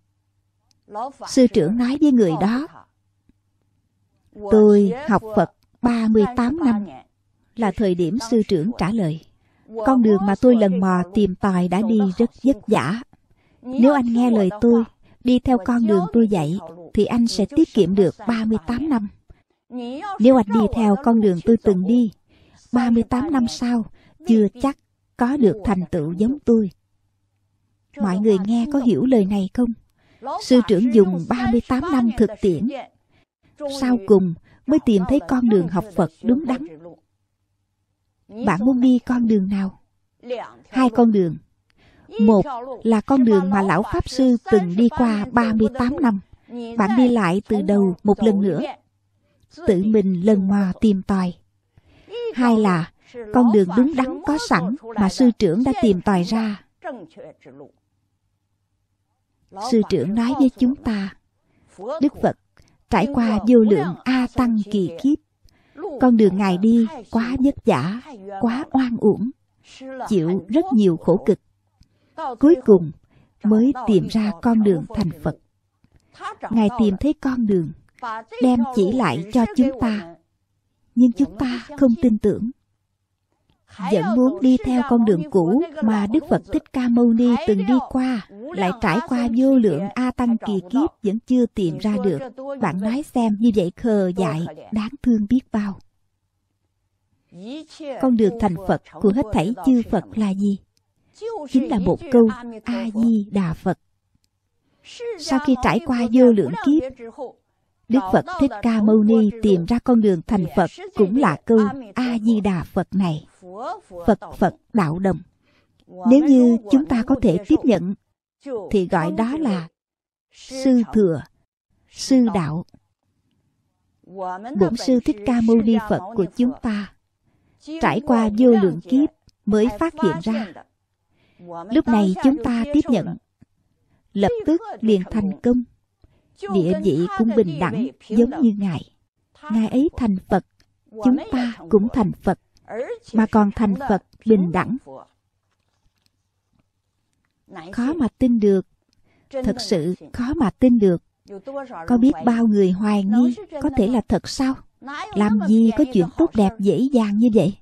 Sư trưởng nói với người đó, Tôi học Phật 38 năm, là thời điểm sư trưởng trả lời. Con đường mà tôi lần mò tìm tòi đã đi rất vất vả. Nếu anh nghe lời tôi, đi theo con đường tôi dạy, thì anh sẽ tiết kiệm được 38 năm. Nếu anh đi theo con đường tôi từng đi, 38 năm sau, chưa chắc có được thành tựu giống tôi. Mọi người nghe có hiểu lời này không? Sư trưởng dùng 38 năm thực tiễn. Sau cùng mới tìm thấy con đường học Phật đúng đắn. Bạn muốn đi con đường nào? Hai con đường. Một là con đường mà Lão Pháp Sư từng đi qua 38 năm. Bạn đi lại từ đầu một lần nữa tự mình lần mò tìm tòi. Hai là con đường đúng đắn có sẵn mà sư trưởng đã tìm tòi ra. Sư trưởng nói với chúng ta, Đức Phật trải qua vô lượng A Tăng kỳ kiếp. Con đường Ngài đi quá vất vả, quá oan uổng, chịu rất nhiều khổ cực. Cuối cùng mới tìm ra con đường thành Phật. Ngài tìm thấy con đường đem chỉ lại cho chúng ta nhưng chúng ta không tin tưởng vẫn muốn đi theo con đường cũ mà Đức Phật Thích Ca Mâu Ni từng đi qua, lại trải qua vô lượng A Tăng kỳ kiếp vẫn chưa tìm ra được. Bạn nói xem như vậy khờ dại, đáng thương biết bao. Con đường thành Phật của hết thảy chư Phật là gì? Chính là một câu A-di-đà Phật. Sau khi trải qua vô lượng kiếp, Đức Phật Thích Ca Mâu Ni tìm ra con đường thành Phật cũng là câu A-di-đà Phật này. Phật Phật đạo đồng. Nếu như chúng ta có thể tiếp nhận, thì gọi đó là sư thừa, sư đạo. Bổn sư Thích Ca Mâu Ni Phật của chúng ta trải qua vô lượng kiếp mới phát hiện ra. Lúc này chúng ta tiếp nhận, lập tức liền thành công địa vị cũng bình đẳng giống như Ngài. Ngài ấy thành Phật, chúng ta cũng thành Phật, mà còn thành Phật bình đẳng. Khó mà tin được, thật sự khó mà tin được. Có biết bao người hoài nghi có thể là thật sao? Làm gì có chuyện tốt đẹp dễ dàng như vậy?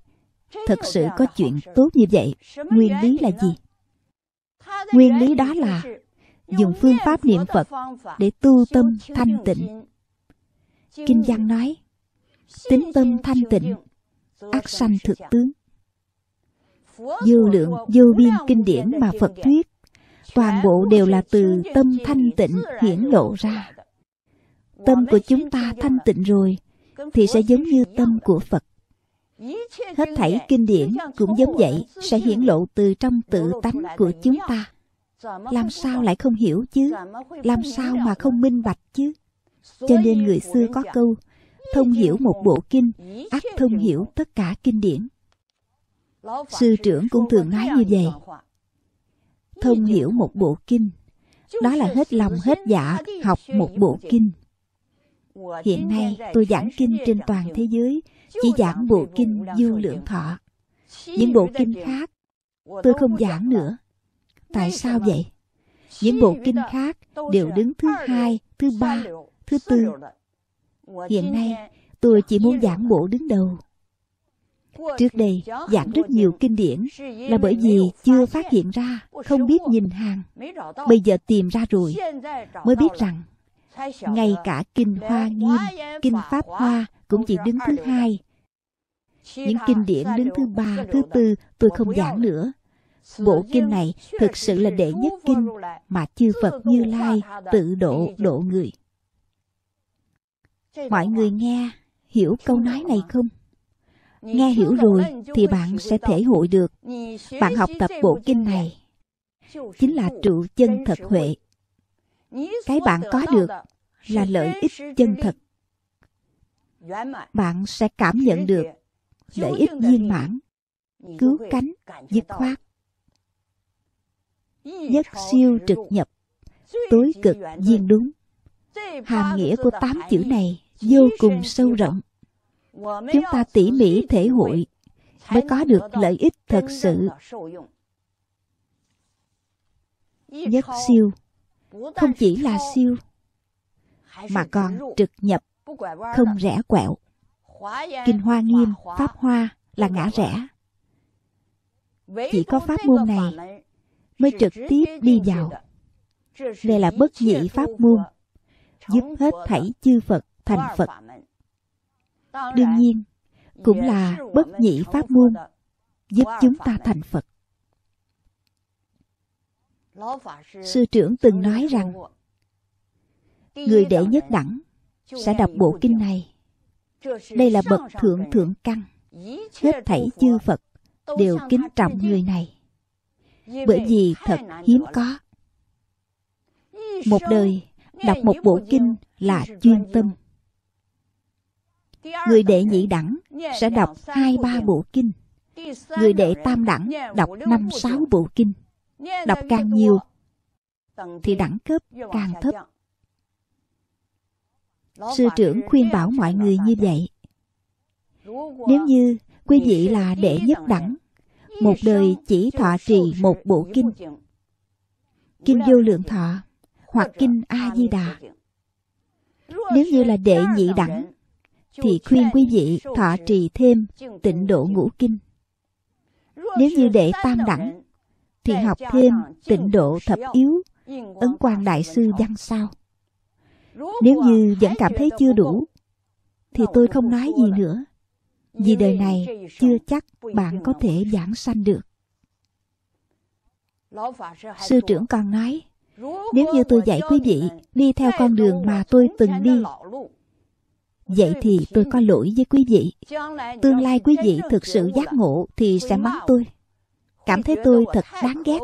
Thật sự có chuyện tốt như vậy, nguyên lý là gì? Nguyên lý đó là dùng phương pháp niệm Phật để tu tâm thanh tịnh. Kinh văn nói, tính tâm thanh tịnh, ác sanh thực tướng. Dư lượng dư biên kinh điển mà Phật thuyết, toàn bộ đều là từ tâm thanh tịnh hiển lộ ra. Tâm của chúng ta thanh tịnh rồi, thì sẽ giống như tâm của Phật. Hết thảy kinh điển cũng giống vậy sẽ hiển lộ từ trong tự tánh của chúng ta làm sao lại không hiểu chứ làm sao mà không minh bạch chứ cho nên người xưa có câu thông hiểu một bộ kinh ắt thông hiểu tất cả kinh điển sư trưởng cũng thường nói như vậy thông hiểu một bộ kinh đó là hết lòng hết dạ học một bộ kinh hiện nay tôi giảng kinh trên toàn thế giới chỉ giảng bộ kinh du lượng thọ những bộ kinh khác tôi không giảng nữa Tại sao vậy? Những bộ kinh khác đều đứng thứ hai, thứ ba, thứ tư. Hiện nay, tôi chỉ muốn giảng bộ đứng đầu. Trước đây, giảng rất nhiều kinh điển là bởi vì chưa phát hiện ra, không biết nhìn hàng. Bây giờ tìm ra rồi, mới biết rằng ngay cả kinh hoa nghiêm, kinh pháp hoa cũng chỉ đứng thứ hai. Những kinh điển đứng thứ ba, thứ tư tôi không giảng nữa Bộ kinh này thực sự là đệ nhất kinh mà chư Phật Như Lai tự độ độ người. Mọi người nghe hiểu câu nói này không? Nghe hiểu rồi thì bạn sẽ thể hội được. Bạn học tập bộ kinh này chính là trụ chân thật huệ. Cái bạn có được là lợi ích chân thật. Bạn sẽ cảm nhận được lợi ích viên mãn, cứu cánh, dứt khoát nhất siêu trực nhập, tối cực viên đúng. Hàm nghĩa của tám chữ này vô cùng sâu rộng. Chúng ta tỉ mỉ thể hội mới có được lợi ích thật sự. Nhất siêu không chỉ là siêu mà còn trực nhập, không rẽ quẹo. Kinh Hoa Nghiêm, Pháp Hoa là ngã rẽ. Chỉ có pháp môn này mới trực tiếp đi vào. Đây là bất nhị pháp môn, giúp hết thảy chư Phật thành Phật. Đương nhiên, cũng là bất nhị pháp môn, giúp chúng ta thành Phật. Sư trưởng từng nói rằng, người đệ nhất đẳng sẽ đọc bộ kinh này. Đây là bậc thượng thượng căn, hết thảy chư Phật đều kính trọng người này bởi vì thật hiếm có một đời đọc một bộ kinh là chuyên tâm người đệ nhị đẳng sẽ đọc hai ba bộ kinh người đệ tam đẳng đọc năm sáu bộ kinh đọc càng nhiều thì đẳng cấp càng thấp sư trưởng khuyên bảo mọi người như vậy nếu như quý vị là đệ nhất đẳng một đời chỉ thọ trì một bộ kinh kinh vô lượng thọ hoặc kinh a di đà nếu như là đệ nhị đẳng thì khuyên quý vị thọ trì thêm tịnh độ ngũ kinh nếu như đệ tam đẳng thì học thêm tịnh độ thập yếu ấn quan đại sư văn sao nếu như vẫn cảm thấy chưa đủ thì tôi không nói gì nữa vì đời này chưa chắc bạn có thể giảng sanh được. Sư trưởng còn nói, nếu như tôi dạy quý vị đi theo con đường mà tôi từng đi, vậy thì tôi có lỗi với quý vị. Tương lai quý vị thực sự giác ngộ thì sẽ mắng tôi. Cảm thấy tôi thật đáng ghét.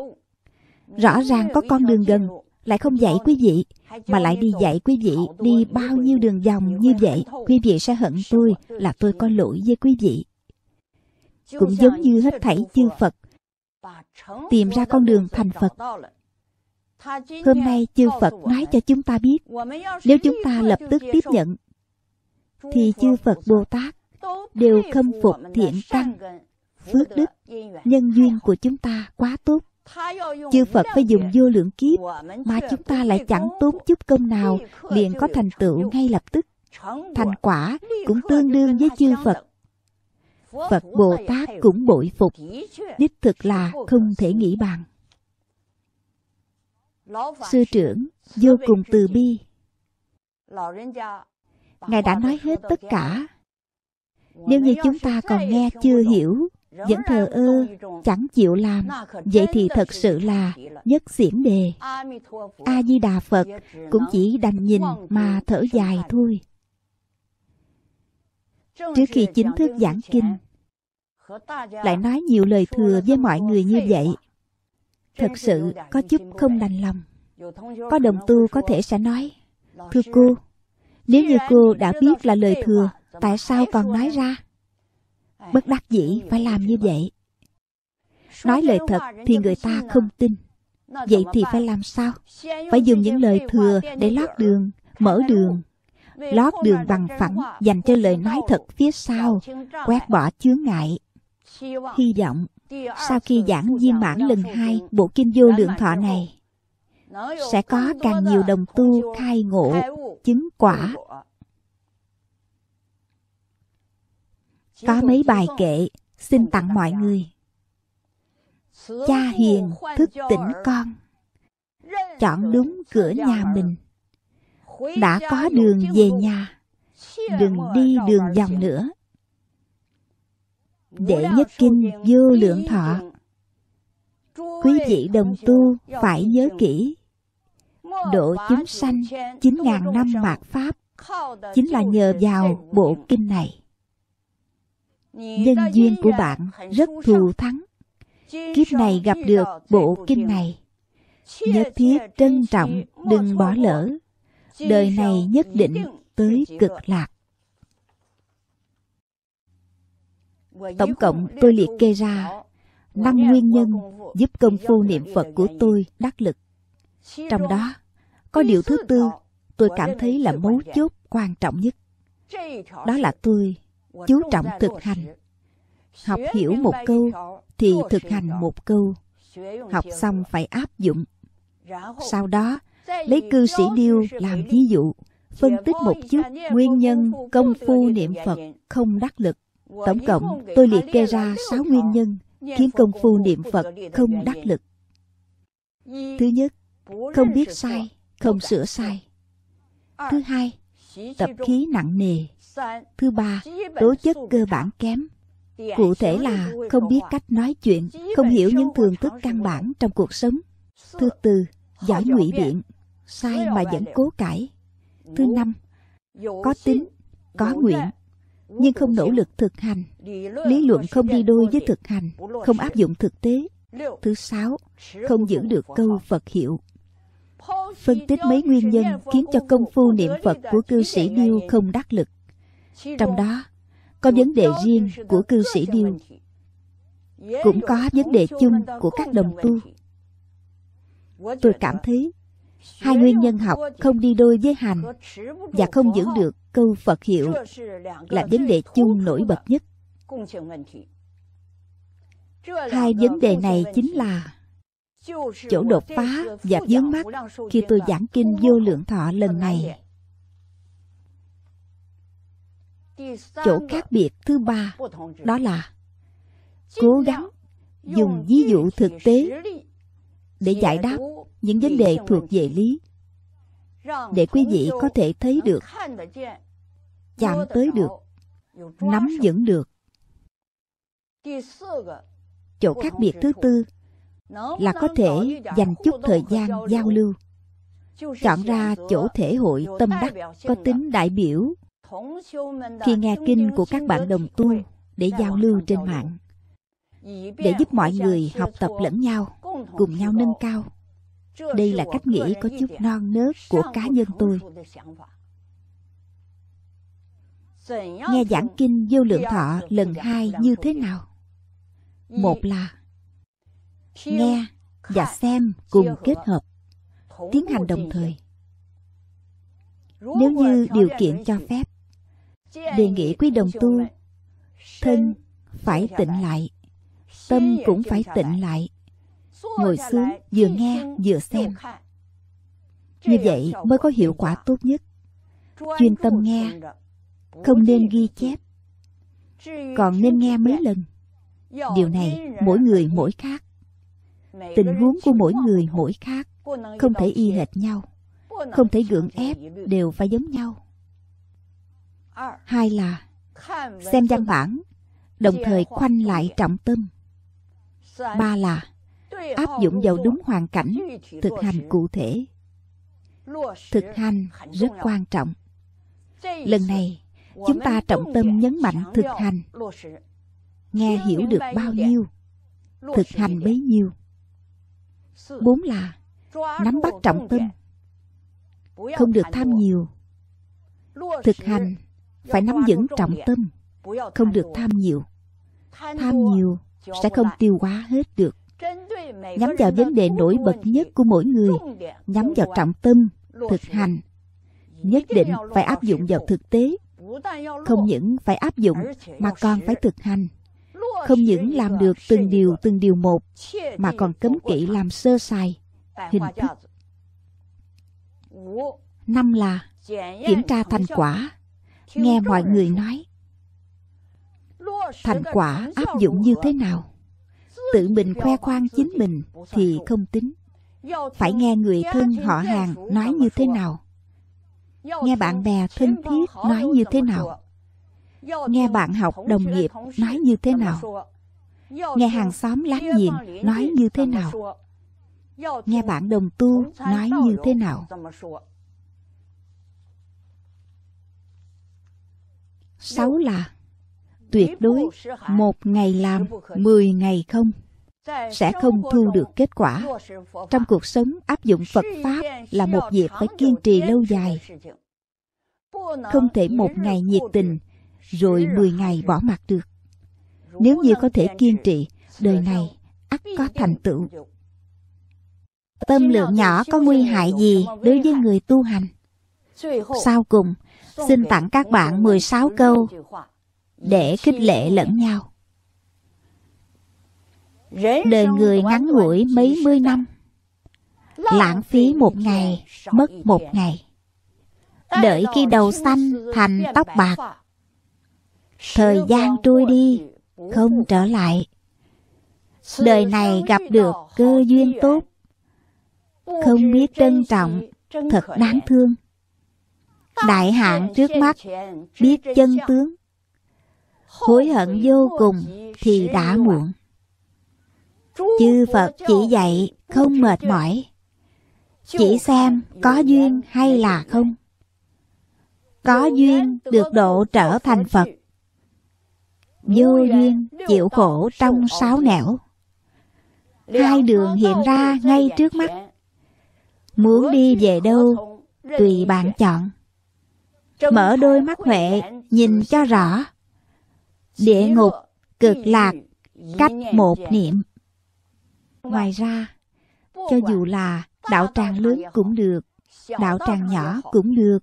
Rõ ràng có con đường gần, lại không dạy quý vị mà lại đi dạy quý vị đi bao nhiêu đường vòng như vậy quý vị sẽ hận tôi là tôi có lỗi với quý vị cũng giống như hết thảy chư phật tìm ra con đường thành phật hôm nay chư phật nói cho chúng ta biết nếu chúng ta lập tức tiếp nhận thì chư phật bồ tát đều khâm phục thiện căn phước đức nhân duyên của chúng ta quá tốt Chư Phật phải dùng vô lượng kiếp mà chúng ta lại chẳng tốn chút công nào liền có thành tựu ngay lập tức. Thành quả cũng tương đương với chư Phật. Phật Bồ Tát cũng bội phục, đích thực là không thể nghĩ bằng. Sư trưởng vô cùng từ bi. Ngài đã nói hết tất cả. Nếu như chúng ta còn nghe chưa hiểu, vẫn thờ ơ chẳng chịu làm vậy thì thật sự là nhất diễn đề a di đà phật cũng chỉ đành nhìn mà thở dài thôi trước khi chính thức giảng kinh lại nói nhiều lời thừa với mọi người như vậy thật sự có chút không đành lòng có đồng tu có thể sẽ nói thưa cô nếu như cô đã biết là lời thừa tại sao còn nói ra bất đắc dĩ phải làm như vậy nói lời thật thì người ta không tin vậy thì phải làm sao phải dùng những lời thừa để lót đường mở đường lót đường bằng phẳng dành cho lời nói thật phía sau quét bỏ chướng ngại hy vọng sau khi giảng viên mãn lần hai bộ kinh vô lượng thọ này sẽ có càng nhiều đồng tu khai ngộ chứng quả có mấy bài kệ xin tặng mọi người cha hiền thức tỉnh con chọn đúng cửa nhà mình đã có đường về nhà đừng đi đường vòng nữa để nhất kinh vô lượng thọ quý vị đồng tu phải nhớ kỹ độ chúng sanh chín ngàn năm mạt pháp chính là nhờ vào bộ kinh này nhân duyên của bạn rất thù thắng. Kiếp này gặp được bộ kinh này. Nhất thiết trân trọng, đừng bỏ lỡ. Đời này nhất định tới cực lạc. Tổng cộng tôi liệt kê ra năm nguyên nhân giúp công phu niệm Phật của tôi đắc lực. Trong đó, có điều thứ tư tôi cảm thấy là mấu chốt quan trọng nhất. Đó là tôi chú trọng thực hành học hiểu một câu thì thực hành một câu học xong phải áp dụng sau đó lấy cư sĩ điêu làm ví dụ phân tích một chút nguyên nhân công phu niệm phật không đắc lực tổng cộng tôi liệt kê ra sáu nguyên nhân khiến công phu niệm phật không đắc lực thứ nhất không biết sai không sửa sai thứ hai tập khí nặng nề Thứ ba, tố chất cơ bản kém. Cụ thể là không biết cách nói chuyện, không hiểu những thường thức căn bản trong cuộc sống. Thứ tư, giỏi ngụy biện, sai mà vẫn cố cãi. Thứ năm, có tính, có nguyện, nhưng không nỗ lực thực hành. Lý luận không đi đôi với thực hành, không áp dụng thực tế. Thứ sáu, không giữ được câu Phật hiệu. Phân tích mấy nguyên nhân khiến cho công phu niệm Phật của cư sĩ Điêu không đắc lực. Trong đó có vấn đề riêng của cư sĩ Điêu Cũng có vấn đề chung của các đồng tu Tôi cảm thấy Hai nguyên nhân học không đi đôi với hành Và không giữ được câu Phật hiệu Là vấn đề chung nổi bật nhất Hai vấn đề này chính là Chỗ đột phá và vướng mắt Khi tôi giảng kinh vô lượng thọ lần này chỗ khác biệt thứ ba đó là cố gắng dùng ví dụ thực tế để giải đáp những vấn đề thuộc về lý để quý vị có thể thấy được chạm tới được nắm vững được chỗ khác biệt thứ tư là có thể dành chút thời gian giao lưu chọn ra chỗ thể hội tâm đắc có tính đại biểu khi nghe kinh của các bạn đồng tu để giao lưu trên mạng để giúp mọi người học tập lẫn nhau cùng nhau nâng cao đây là cách nghĩ có chút non nớt của cá nhân tôi nghe giảng kinh vô lượng thọ lần hai như thế nào một là nghe và xem cùng kết hợp tiến hành đồng thời nếu như điều kiện cho phép đề nghị quý đồng tu thân phải tịnh lại tâm cũng phải tịnh lại ngồi xuống vừa nghe vừa xem như vậy mới có hiệu quả tốt nhất chuyên tâm nghe không nên ghi chép còn nên nghe mấy lần điều này mỗi người mỗi khác tình huống của mỗi người mỗi khác không thể y hệt nhau không thể gượng ép đều phải giống nhau hai là xem văn bản đồng thời khoanh lại trọng tâm ba là áp dụng vào đúng hoàn cảnh thực hành cụ thể thực hành rất quan trọng lần này chúng ta trọng tâm nhấn mạnh thực hành nghe hiểu được bao nhiêu thực hành bấy nhiêu bốn là nắm bắt trọng tâm không được tham nhiều thực hành phải nắm vững trọng tâm không được tham nhiều tham nhiều sẽ không tiêu hóa hết được nhắm vào vấn đề nổi bật nhất của mỗi người nhắm vào trọng tâm thực hành nhất định phải áp dụng vào thực tế không những phải áp dụng mà còn phải thực hành không những làm được từng điều từng điều một mà còn cấm kỵ làm sơ sài hình thức năm là kiểm tra thành quả nghe mọi người nói thành quả áp dụng như thế nào tự mình khoe khoang chính mình thì không tính phải nghe người thân họ hàng nói như thế nào nghe bạn bè thân thiết nói như thế nào nghe bạn học đồng nghiệp nói như thế nào nghe hàng xóm láng giềng nói như thế nào nghe bạn đồng tu nói như thế nào sáu là tuyệt đối một ngày làm mười ngày không sẽ không thu được kết quả trong cuộc sống áp dụng phật pháp là một việc phải kiên trì lâu dài không thể một ngày nhiệt tình rồi mười ngày bỏ mặt được nếu như có thể kiên trì đời này ắt có thành tựu tâm lượng nhỏ có nguy hại gì đối với người tu hành sau cùng xin tặng các bạn 16 câu để khích lệ lẫn nhau. Đời người ngắn ngủi mấy mươi năm Lãng phí một ngày, mất một ngày Đợi khi đầu xanh thành tóc bạc Thời gian trôi đi, không trở lại Đời này gặp được cơ duyên tốt Không biết trân trọng, thật đáng thương đại hạn trước mắt biết chân tướng hối hận vô cùng thì đã muộn chư phật chỉ dạy không mệt mỏi chỉ xem có duyên hay là không có duyên được độ trở thành phật vô duyên chịu khổ trong sáu nẻo hai đường hiện ra ngay trước mắt muốn đi về đâu tùy bạn chọn mở đôi mắt huệ nhìn cho rõ địa ngục cực lạc cách một niệm ngoài ra cho dù là đạo tràng lớn cũng được đạo tràng nhỏ cũng được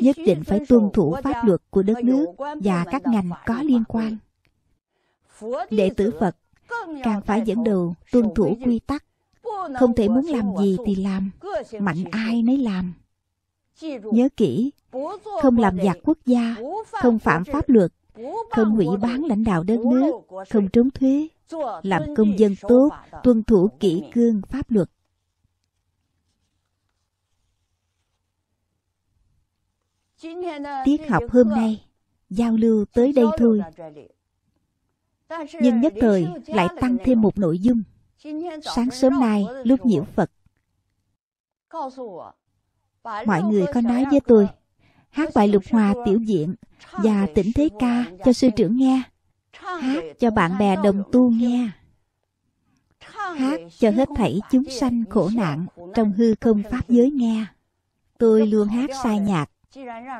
nhất định phải tuân thủ pháp luật của đất nước và các ngành có liên quan đệ tử phật càng phải dẫn đầu tuân thủ quy tắc không thể muốn làm gì thì làm mạnh ai nấy làm nhớ kỹ không làm giặc quốc gia, không phạm pháp luật, không hủy bán lãnh đạo đất nước, không trốn thuế, làm công dân tốt, tuân thủ kỷ cương pháp luật. Tiết học hôm nay, giao lưu tới đây thôi. Nhưng nhất thời lại tăng thêm một nội dung. Sáng sớm nay, lúc nhiễu Phật, mọi người có nói với tôi hát bài lục hòa tiểu diện và tỉnh thế ca cho sư trưởng nghe hát cho bạn bè đồng tu nghe hát cho hết thảy chúng sanh khổ nạn trong hư không pháp giới nghe tôi luôn hát sai nhạc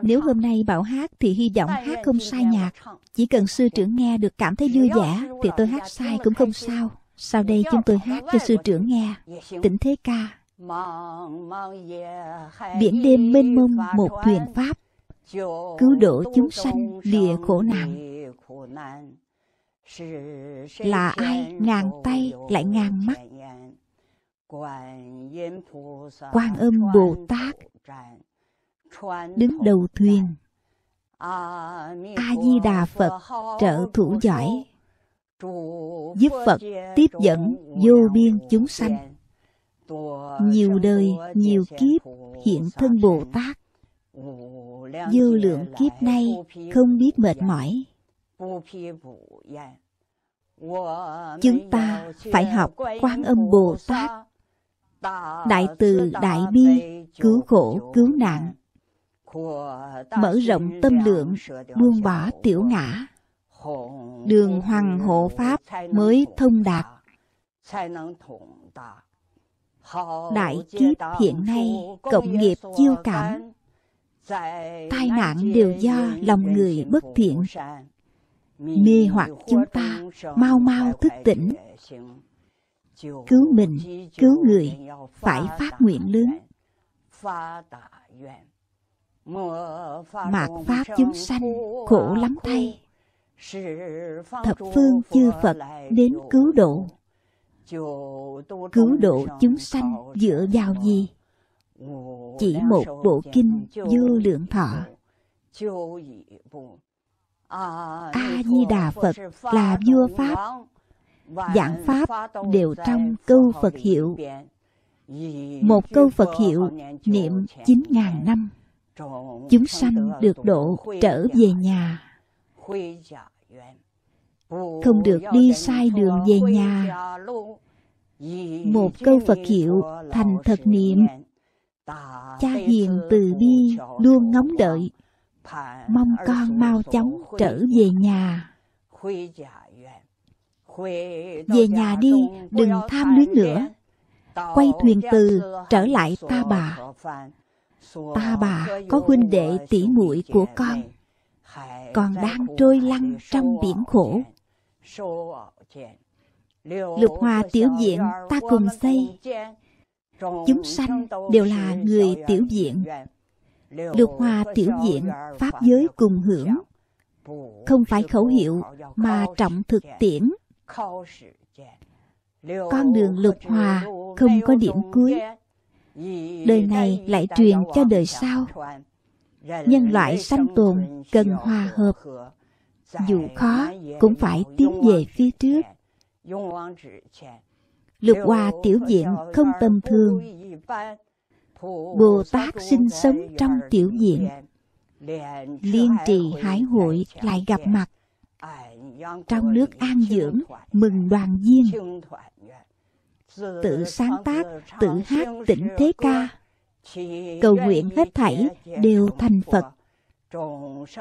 nếu hôm nay bảo hát thì hy vọng hát không sai nhạc chỉ cần sư trưởng nghe được cảm thấy vui vẻ thì tôi hát sai cũng không sao sau đây chúng tôi hát cho sư trưởng nghe tỉnh thế ca Biển đêm mênh mông một thuyền Pháp Cứu độ chúng sanh lìa khổ nạn Là ai ngàn tay lại ngàn mắt Quan âm Bồ Tát Đứng đầu thuyền A-di-đà Phật trợ thủ giỏi Giúp Phật tiếp dẫn vô biên chúng sanh nhiều đời nhiều kiếp hiện thân bồ tát vô lượng kiếp nay không biết mệt mỏi chúng ta phải học quan âm bồ tát đại từ đại bi cứu khổ cứu nạn mở rộng tâm lượng buông bỏ tiểu ngã đường hoàng hộ pháp mới thông đạt đại kiếp hiện nay cộng nghiệp chiêu cảm tai nạn đều do lòng người bất thiện mê hoặc chúng ta mau mau thức tỉnh cứu mình cứu người phải phát nguyện lớn mạt pháp chúng sanh khổ lắm thay thập phương chư phật đến cứu độ cứu độ chúng sanh dựa vào gì chỉ một bộ kinh vô lượng thọ a di đà phật là vua pháp dạng pháp đều trong câu phật hiệu một câu phật hiệu niệm chín ngàn năm chúng sanh được độ trở về nhà không được đi sai đường về nhà một câu phật hiệu thành thật niệm cha hiền từ bi luôn ngóng đợi mong con mau chóng trở về nhà về nhà đi đừng tham luyến nữa quay thuyền từ trở lại ta bà ta bà có huynh đệ tỷ muội của con còn đang trôi lăn trong biển khổ Lục Hoa tiểu diện ta cùng xây Chúng sanh đều là người tiểu diện Lục Hoa tiểu diện Pháp giới cùng hưởng Không phải khẩu hiệu mà trọng thực tiễn Con đường lục hòa không có điểm cuối Đời này lại truyền cho đời sau Nhân loại sanh tồn cần hòa hợp dù khó cũng phải tiến về phía trước lục hòa tiểu diện không tâm thương bồ tát sinh sống trong tiểu diện liên trì hải hội lại gặp mặt trong nước an dưỡng mừng đoàn viên tự sáng tác tự hát tỉnh thế ca cầu nguyện hết thảy đều thành phật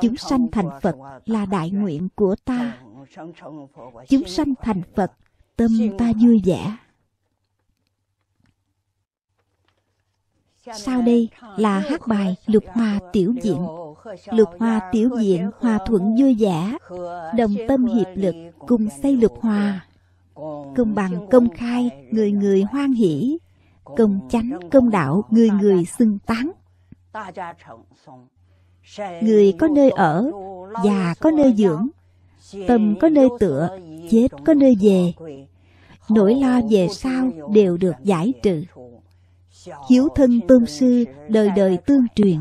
Chúng sanh thành Phật là đại nguyện của ta. Chúng sanh thành Phật, tâm ta vui vẻ. Sau đây là hát bài Lục Hoa Tiểu Diện. Lục Hoa Tiểu Diện hòa thuận vui vẻ, đồng tâm hiệp lực cùng xây lục hòa. Công bằng công khai, người người hoan hỷ. Công chánh công đạo, người người xưng tán người có nơi ở già có nơi dưỡng tâm có nơi tựa chết có nơi về nỗi lo về sau đều được giải trừ hiếu thân tôn sư đời đời tương truyền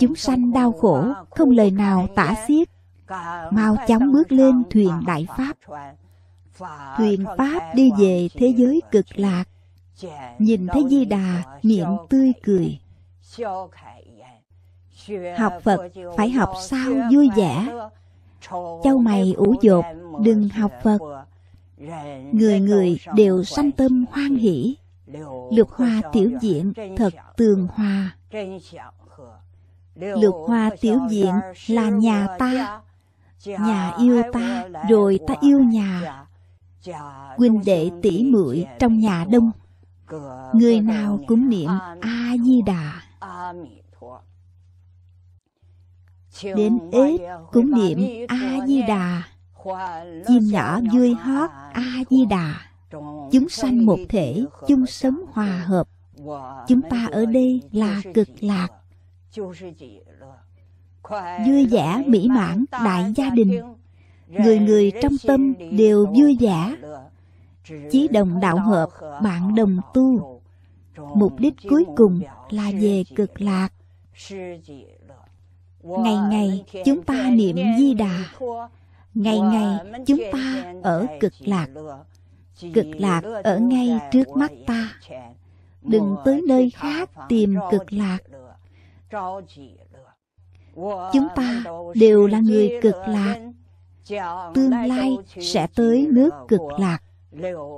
chúng sanh đau khổ không lời nào tả xiết mau chóng bước lên thuyền đại pháp thuyền pháp đi về thế giới cực lạc nhìn thấy di đà miệng tươi cười Học Phật phải học sao vui vẻ Châu mày ủ dột đừng học Phật Người người đều sanh tâm hoan hỷ lục hoa tiểu diện thật tường hòa lục hoa tiểu diện là nhà ta Nhà yêu ta rồi ta yêu nhà Huynh đệ tỷ muội trong nhà đông Người nào cũng niệm A-di-đà Đến ế cúng niệm A-di-đà Chim nhỏ vui hót A-di-đà Chúng sanh một thể, chung sống hòa hợp Chúng ta ở đây là cực lạc Vui vẻ mỹ mãn đại gia đình Người người trong tâm đều vui vẻ Chí đồng đạo hợp, bạn đồng tu mục đích cuối cùng là về cực lạc ngày ngày chúng ta niệm di đà ngày ngày chúng ta ở cực lạc cực lạc ở ngay trước mắt ta đừng tới nơi khác tìm cực lạc chúng ta đều là người cực lạc tương lai sẽ tới nước cực lạc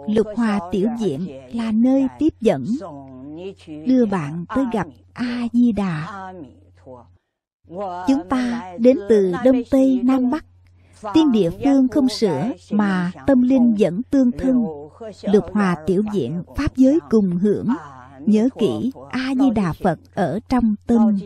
Lục Hòa Tiểu Diện là nơi tiếp dẫn, đưa bạn tới gặp A-di-đà. Chúng ta đến từ Đông Tây Nam Bắc, tiên địa phương không sửa mà tâm linh vẫn tương thân. Lục Hòa Tiểu Diện Pháp giới cùng hưởng, nhớ kỹ A-di-đà Phật ở trong tâm.